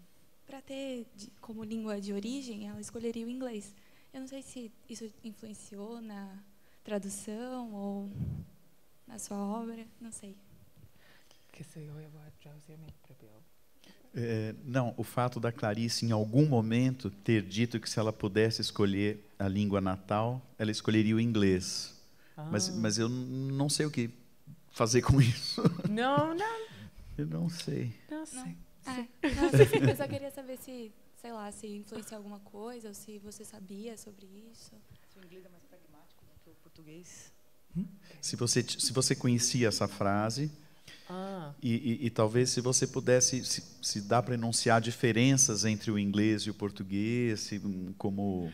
para ter de, como língua de origem, ela escolheria o inglês. Eu não sei se isso influenciou na tradução ou na sua obra, não sei. É, não, o fato da Clarice, em algum momento, ter dito que se ela pudesse escolher a língua natal, ela escolheria o inglês. Ah. Mas, mas eu não sei o que fazer com isso. Não, não. Eu não sei. Não sei. É. Não. É, não, eu só queria saber se, sei lá, se influencia alguma coisa, ou se você sabia sobre isso. Se o inglês é mais pragmático do que o português. Hum? Se, você, se você conhecia essa frase ah. E, e, e, talvez se você pudesse, se, se dá para enunciar diferenças entre o inglês e o português, se, hum, como.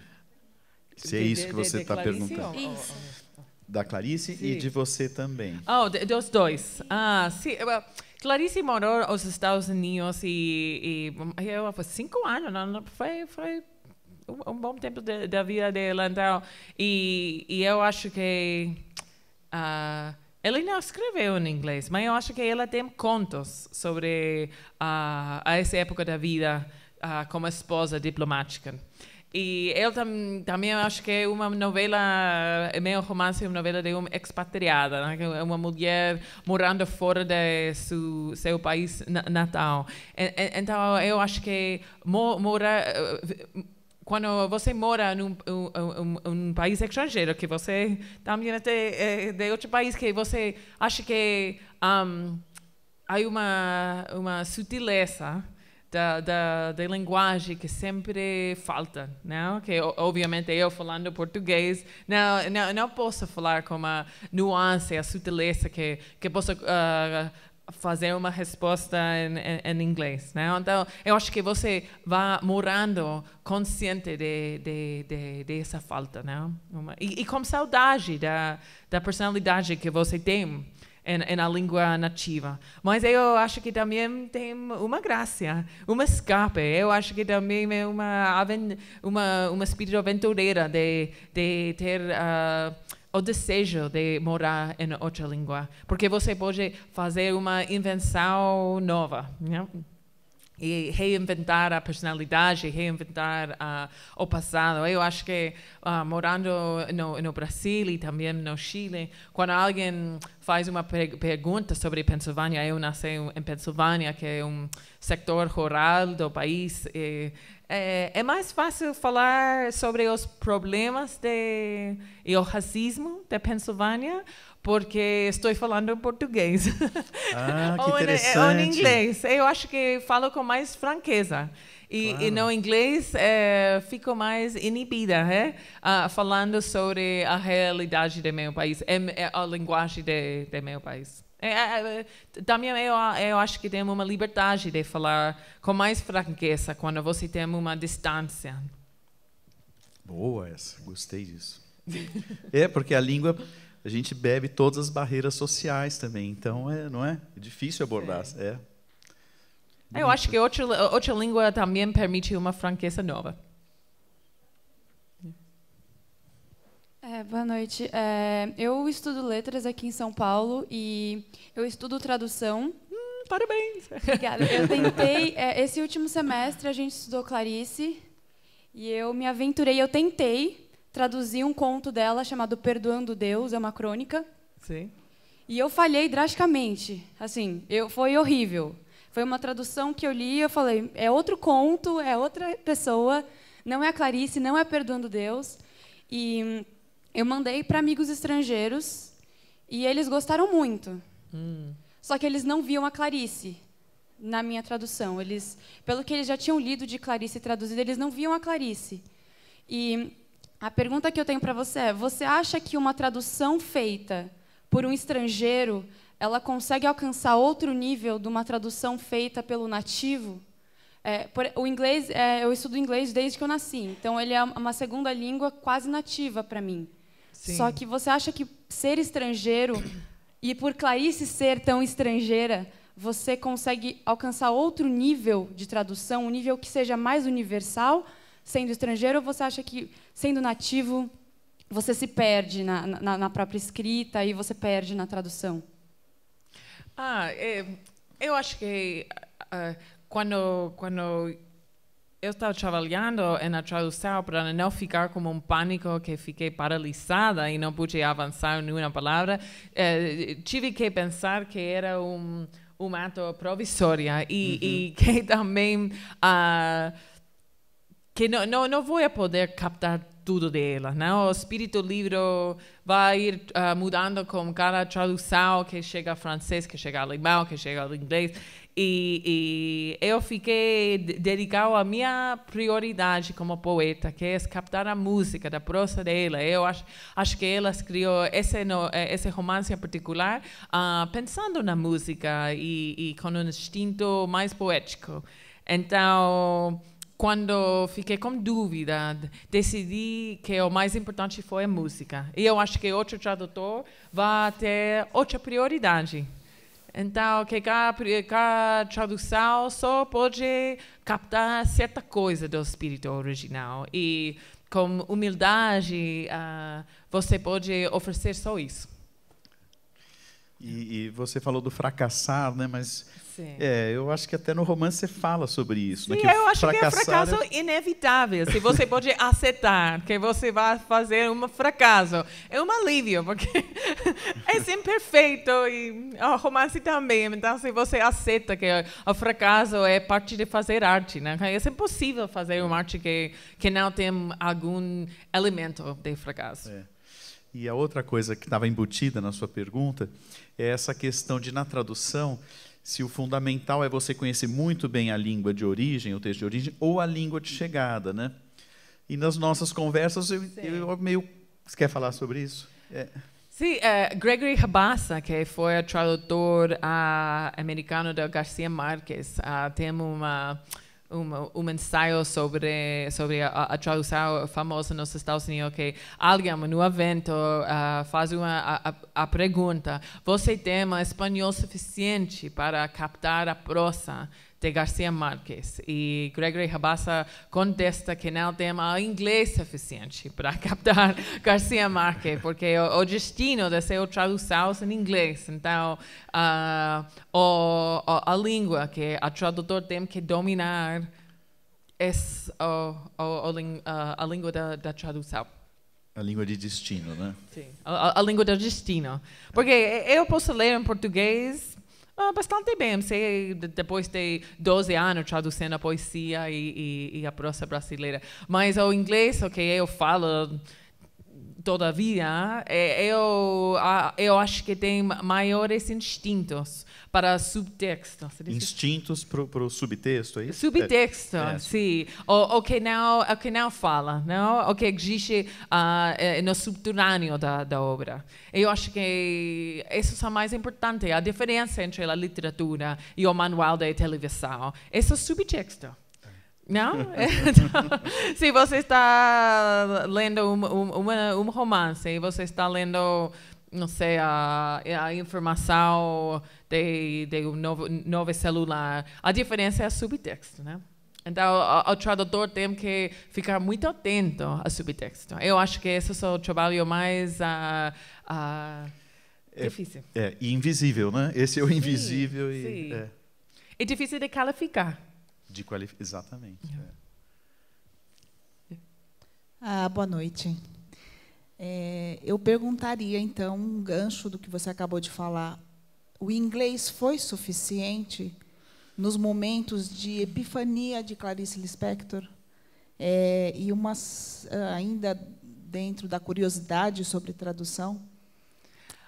Se é isso que você está perguntando. Isso. Da Clarice sim. e de você também. Oh, de, dos dois. Ah, sim. Eh, Clarice morou nos Estados Unidos e, e eu eh, foi cinco anos, não, foi, foi um, um bom tempo da vida dela. Então, e, e eu acho que. Uh, ela não escreveu em inglês, mas eu acho que ela tem contos sobre uh, essa época da vida uh, como esposa diplomática. E eu tam, também acho que é uma novela, é meio romance, uma novela de uma expatriada, né? É uma mulher morando fora de su, seu país natal. E, então, eu acho que mora, eh, quando você mora num um, um, um país estrangeiro, que você também é de, é de outro país, que você acha que há uma, uma sutileza da, da, da, linguagem que sempre falta, não? Que obviamente eu falando português não não, não posso falar com a nuance, a sutileza que que posso uh, fazer uma resposta em, em, em, inglês, né? Então, eu acho que você vai morando consciente de, de, de, dessa falta, né? Uma, e, e, com saudade da, da personalidade que você tem na língua nativa. Mas eu acho que também tem uma graça, uma escape. Eu acho que também é uma uma uma espírito aventureira de de ter uh, o desejo de morar em outra língua, porque você pode fazer uma invenção nova. Né? e reinventar a personalidade, reinventar uh, o passado. Eu acho que uh, morando no, no, Brasil e também no Chile, quando alguém faz uma per pergunta sobre Pensilvânia, eu nasci em Pensilvânia, que é um setor rural do país, e é, é, mais fácil falar sobre os problemas de, e o racismo da Pensilvânia, porque estou falando em português. Ah, que ou, interessante. Ou em inglês. Eu acho que falo com mais franqueza. E, claro. e no inglês é, fico mais inibida, né? ah, falando sobre a realidade do meu país, a linguagem do de meu país. É, é também é, é, é, eu, eu acho que temos uma liberdade de falar com mais franqueza quando você tem uma distância. Boa essa, gostei disso. é, porque a língua, a gente bebe todas as barreiras sociais também, então é, não é? é difícil abordar, é. é. Eu acho que outra, outra língua também permite uma franqueza nova. É, boa noite. É, eu estudo letras aqui em São Paulo e eu estudo tradução. Hum, parabéns! Obrigada. Eu tentei, é, esse último semestre a gente estudou Clarice e eu me aventurei, eu tentei traduzir um conto dela chamado Perdoando Deus, é uma crônica. Sim. E eu falhei drasticamente. Assim, eu, foi horrível. Foi uma tradução que eu li e eu falei, é outro conto, é outra pessoa, não é a Clarice, não é Perdoando Deus. E hum, eu mandei para amigos estrangeiros e eles gostaram muito. Hum. Só que eles não viam a Clarice na minha tradução. Eles, pelo que eles já tinham lido de Clarice traduzida, eles não viam a Clarice. E a pergunta que eu tenho para você é: você acha que uma tradução feita por um estrangeiro ela consegue alcançar outro nível de uma tradução feita pelo nativo? É, por, o inglês, é, eu estudo inglês desde que eu nasci, então ele é uma segunda língua quase nativa para mim. Sim. Só que você acha que ser estrangeiro e por Clarice ser tão estrangeira, você consegue alcançar outro nível de tradução, um nível que seja mais universal, sendo estrangeiro, ou você acha que sendo nativo você se perde na, na, na própria escrita e você perde na tradução? Ah, é, eu acho que uh, quando quando eu estava trabalhando na tradução para não ficar como um pânico que fiquei paralisada e não pude avançar nenhuma palavra. Eh, tive que pensar que era um, um ato provisório e, e uhum. que também uh, que não, não, não vou poder captar tudo delas, né? O espírito livro vai ir uh, mudando com cada tradução que chega ao francês, que chega ao alemão, que chega ao inglês. E, e eu fiquei dedicado à minha prioridade como poeta, que é captar a música da prosa dela. Eu acho, acho que ela escreveu esse, no, esse romance em particular uh, pensando na música e, e com um instinto mais poético. Então quando fiquei com dúvida, decidi que o mais importante foi a música. E eu acho que outro tradutor vai ter outra prioridade. Então, que cada, tradução só pode captar certa coisa do espírito original. E com humildade, uh, você pode oferecer só isso. E, e, você falou do fracassar, né? Mas é, eu acho que até no romance você fala sobre isso. Sim, né? eu acho que é, é fracasso é... inevitável. Se você pode aceitar que você vai fazer um fracasso, é um alívio porque é imperfeito e o romance também. Então, se você aceita que o fracasso é parte de fazer arte, né? É impossível fazer uma arte que que não tem algum elemento de fracasso. É. E a outra coisa que estava embutida na sua pergunta é essa questão de, na tradução, se o fundamental é você conhecer muito bem a língua de origem, o texto de origem, ou a língua de chegada, né? E nas nossas conversas, eu, eu meio... Você quer falar sobre isso? É. Sim, é, Gregory Rabassa, que foi o tradutor uh, americano de Garcia Marques, uh, ah, tem uma uma, um ensaio sobre, sobre a, a, tradução famosa nos Estados Unidos, que alguém no evento uh, ah, faz uma, a, a, pergunta: Você tem espanhol suficiente para captar a prosa de Garcia Marques. E Gregory Rabassa contesta que não tem a inglês suficiente para captar Garcia Marques, porque o, o destino de ser traduzidos é em inglês. Então, uh, o, a língua que o tradutor tem que dominar é a, ah, a língua da, da tradução. A língua de destino, né? Sim, a, a língua do destino. Porque eu posso ler em português ah, bastante bem. Sei, depois de 12 anos traduzindo a poesia e, e, e a prosa brasileira. Mas o inglês, o okay, que eu falo todavia, eh, eu, eu acho que tem maiores instintos para subtexto. Instintos para o subtexto, é isso? Subtexto, é, é. sim. O, o, que não, o que não fala, não? o que existe uh, no subterrâneo da, da obra. Eu acho que isso é mais importante, a diferença entre a literatura e o manual da televisão. Esse é o subtexto. Não? É, então, se você está lendo um, um, um romance e você está lendo não sei, a, a informação de, de um novo, novo celular. A diferença é o subtexto, né? Então, o, o, tradutor tem que ficar muito atento ao subtexto. Eu acho que esse é o trabalho mais uh, uh, difícil. É, e invisível, né? Esse é o invisível. e, sim. É. é difícil de calificar de Exatamente. É. Ah, boa noite. É, eu perguntaria, então, um gancho do que você acabou de falar. O inglês foi suficiente nos momentos de epifania de Clarice Lispector? É, e ah, ainda dentro da curiosidade sobre tradução,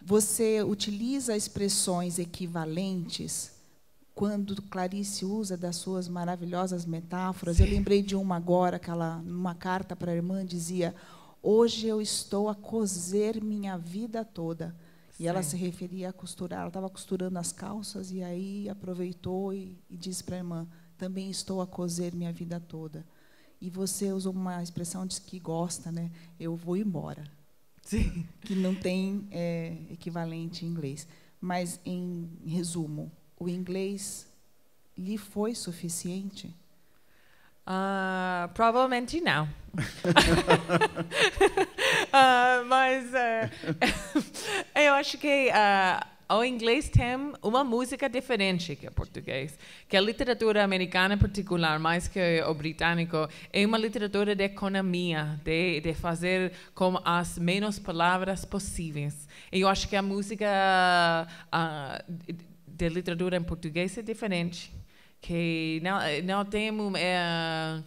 você utiliza expressões equivalentes quando Clarice usa das suas maravilhosas metáforas, eu lembrei de uma agora, que ela, numa carta para a irmã, dizia: Hoje eu estou a coser minha vida toda. E ela se referia a costurar, ela estava costurando as calças, e aí aproveitou e, e disse para a irmã: Também estou a coser minha vida toda. E você usou uma expressão de que gosta, né? Eu vou embora. Sim. Que não tem é, equivalente em inglês. Mas, em resumo, o inglês lhe foi suficiente? Uh, ah, provavelmente não. uh, mas uh, eu acho que ah, o inglês tem uma música diferente que o português. Que a literatura americana, em particular, mais que o britânico, é uma literatura de economia, de, de fazer com as menos palavras possíveis. E eu acho que a música de literatura em português é diferente, que não, não temos é,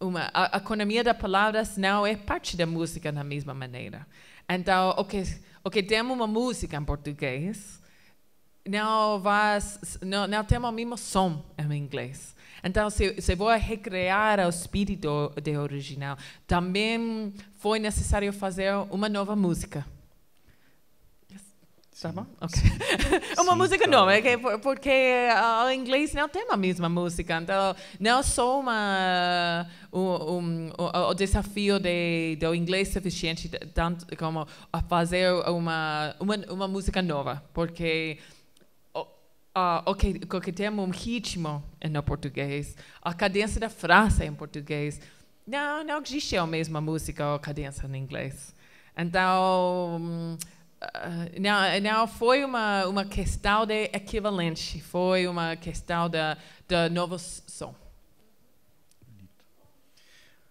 uma a economia das palavras não é parte da música da mesma maneira. Então, o que o que temos uma música em português não vai não, não temos o mesmo som em inglês. Então, se, se vou recriar o espírito de original, também foi necessário fazer uma nova música. Tá bom? Ok. É Sim, uma música tá nova, é é porque o inglês não tem a mesma música. Então, não só um, o, desafio de, do inglês suficiente, tanto como fazer uma, uma, uma música nova, porque. Uh, ok, porque temos um ritmo no português, a cadência da frase em português. Não, não existe a mesma música ou cadência no inglês. Então. Hum, ah, não, não foi uma, uma questão de equivalente, foi uma questão da de, novo novos som.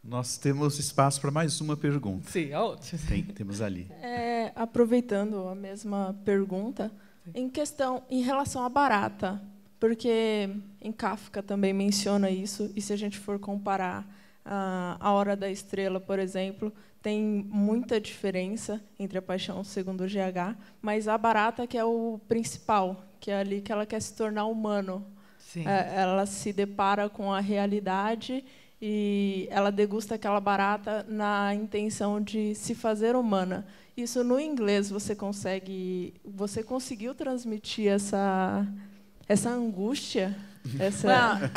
Nós temos espaço para mais uma pergunta. Sim, ótimo. É Tem, temos ali. É, aproveitando a mesma pergunta, em questão, em relação à barata, porque em Kafka também menciona isso, e se a gente for comparar a, ah, a Hora da Estrela, por exemplo, tem muita diferença entre a paixão segundo o GH, mas a barata que é o principal, que é ali que ela quer se tornar humano. É, ela se depara com a realidade e ela degusta aquela barata na intenção de se fazer humana. Isso no inglês você consegue, você conseguiu transmitir essa essa angústia Essa... É.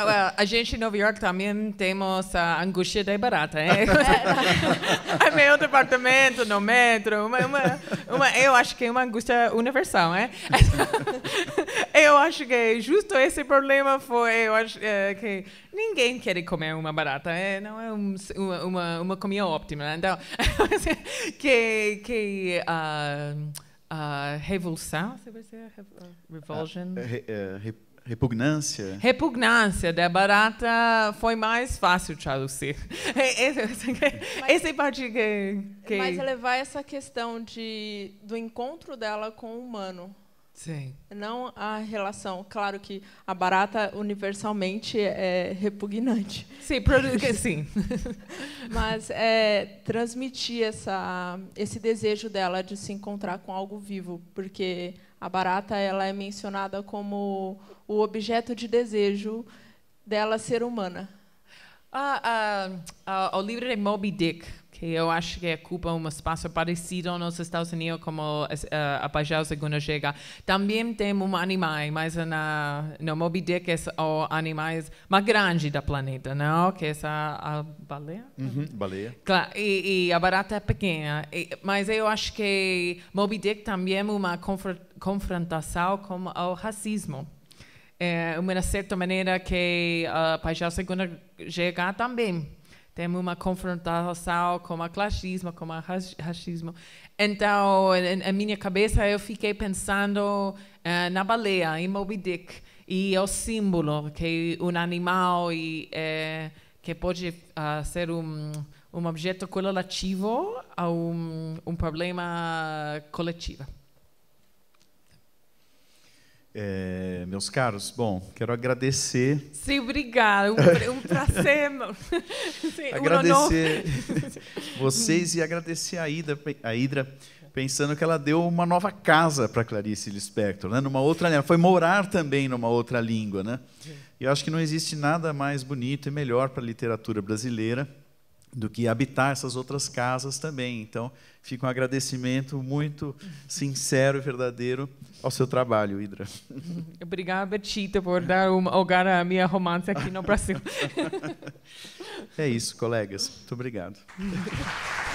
Well, well, a gente em Nova York também temos a angústia de barata. Hein? é meu departamento, no metro. Uma, uma, uma, eu acho que é uma angústia universal. Hein? eu acho que justo esse problema foi eu acho, é, que ninguém quer comer uma barata. É, não é um, uma, uma, uma, comida óptima. Então, que... que uh, uh, revolução? Revolution? Ah, uh, re, uh, Repugnância. Repugnância da barata tá, foi mais fácil traduzir. Esse, esse, é esse parte que, que... Mas é levar essa questão de, do encontro dela com o humano. Sim. Não a relação. Claro que a barata universalmente é repugnante. Sim, porque sim. Mas é, transmitir essa, esse desejo dela de se encontrar com algo vivo, porque a barata ela é mencionada como o objeto de desejo dela ser humana. Ah, ah, ah, o livro de Moby Dick, que eu acho que ocupa um espaço parecido nos Estados Unidos como eh, eh, a Paixão Segunda Chega. Também tem um animal mas na, no Moby Dick é o animais mais grande do planeta, não? Que é a, a baleia? Uhum, baleia. Claro, e, e, a barata é pequena. E, mas eu acho que Moby Dick também é uma confrontação com o racismo. É eh, uma certa maneira que a ah, paixão segunda chega também. Temos uma confrontação com o classismo com o racismo. Então, na minha cabeça, eu fiquei pensando uh, eh, na baleia, em Moby Dick, e o símbolo que um animal e, uh, que pode uh, ah, ser um, um objeto coletivo a um, um problema coletivo. É, meus caros, bom, quero agradecer. Sim, obrigado. Um, um prazer. Sim, agradecer um vocês e agradecer a Hidra, a Hidra, pensando que ela deu uma nova casa para Clarice Lispector, né? numa outra língua. Foi morar também numa outra língua. Né? E eu acho que não existe nada mais bonito e melhor para a literatura brasileira do que habitar essas outras casas também. Então, fica um agradecimento muito sincero e verdadeiro ao seu trabalho, Hidra. Obrigada, Tita, por dar um lugar à minha romance aqui no Brasil. É isso, colegas. Muito obrigado.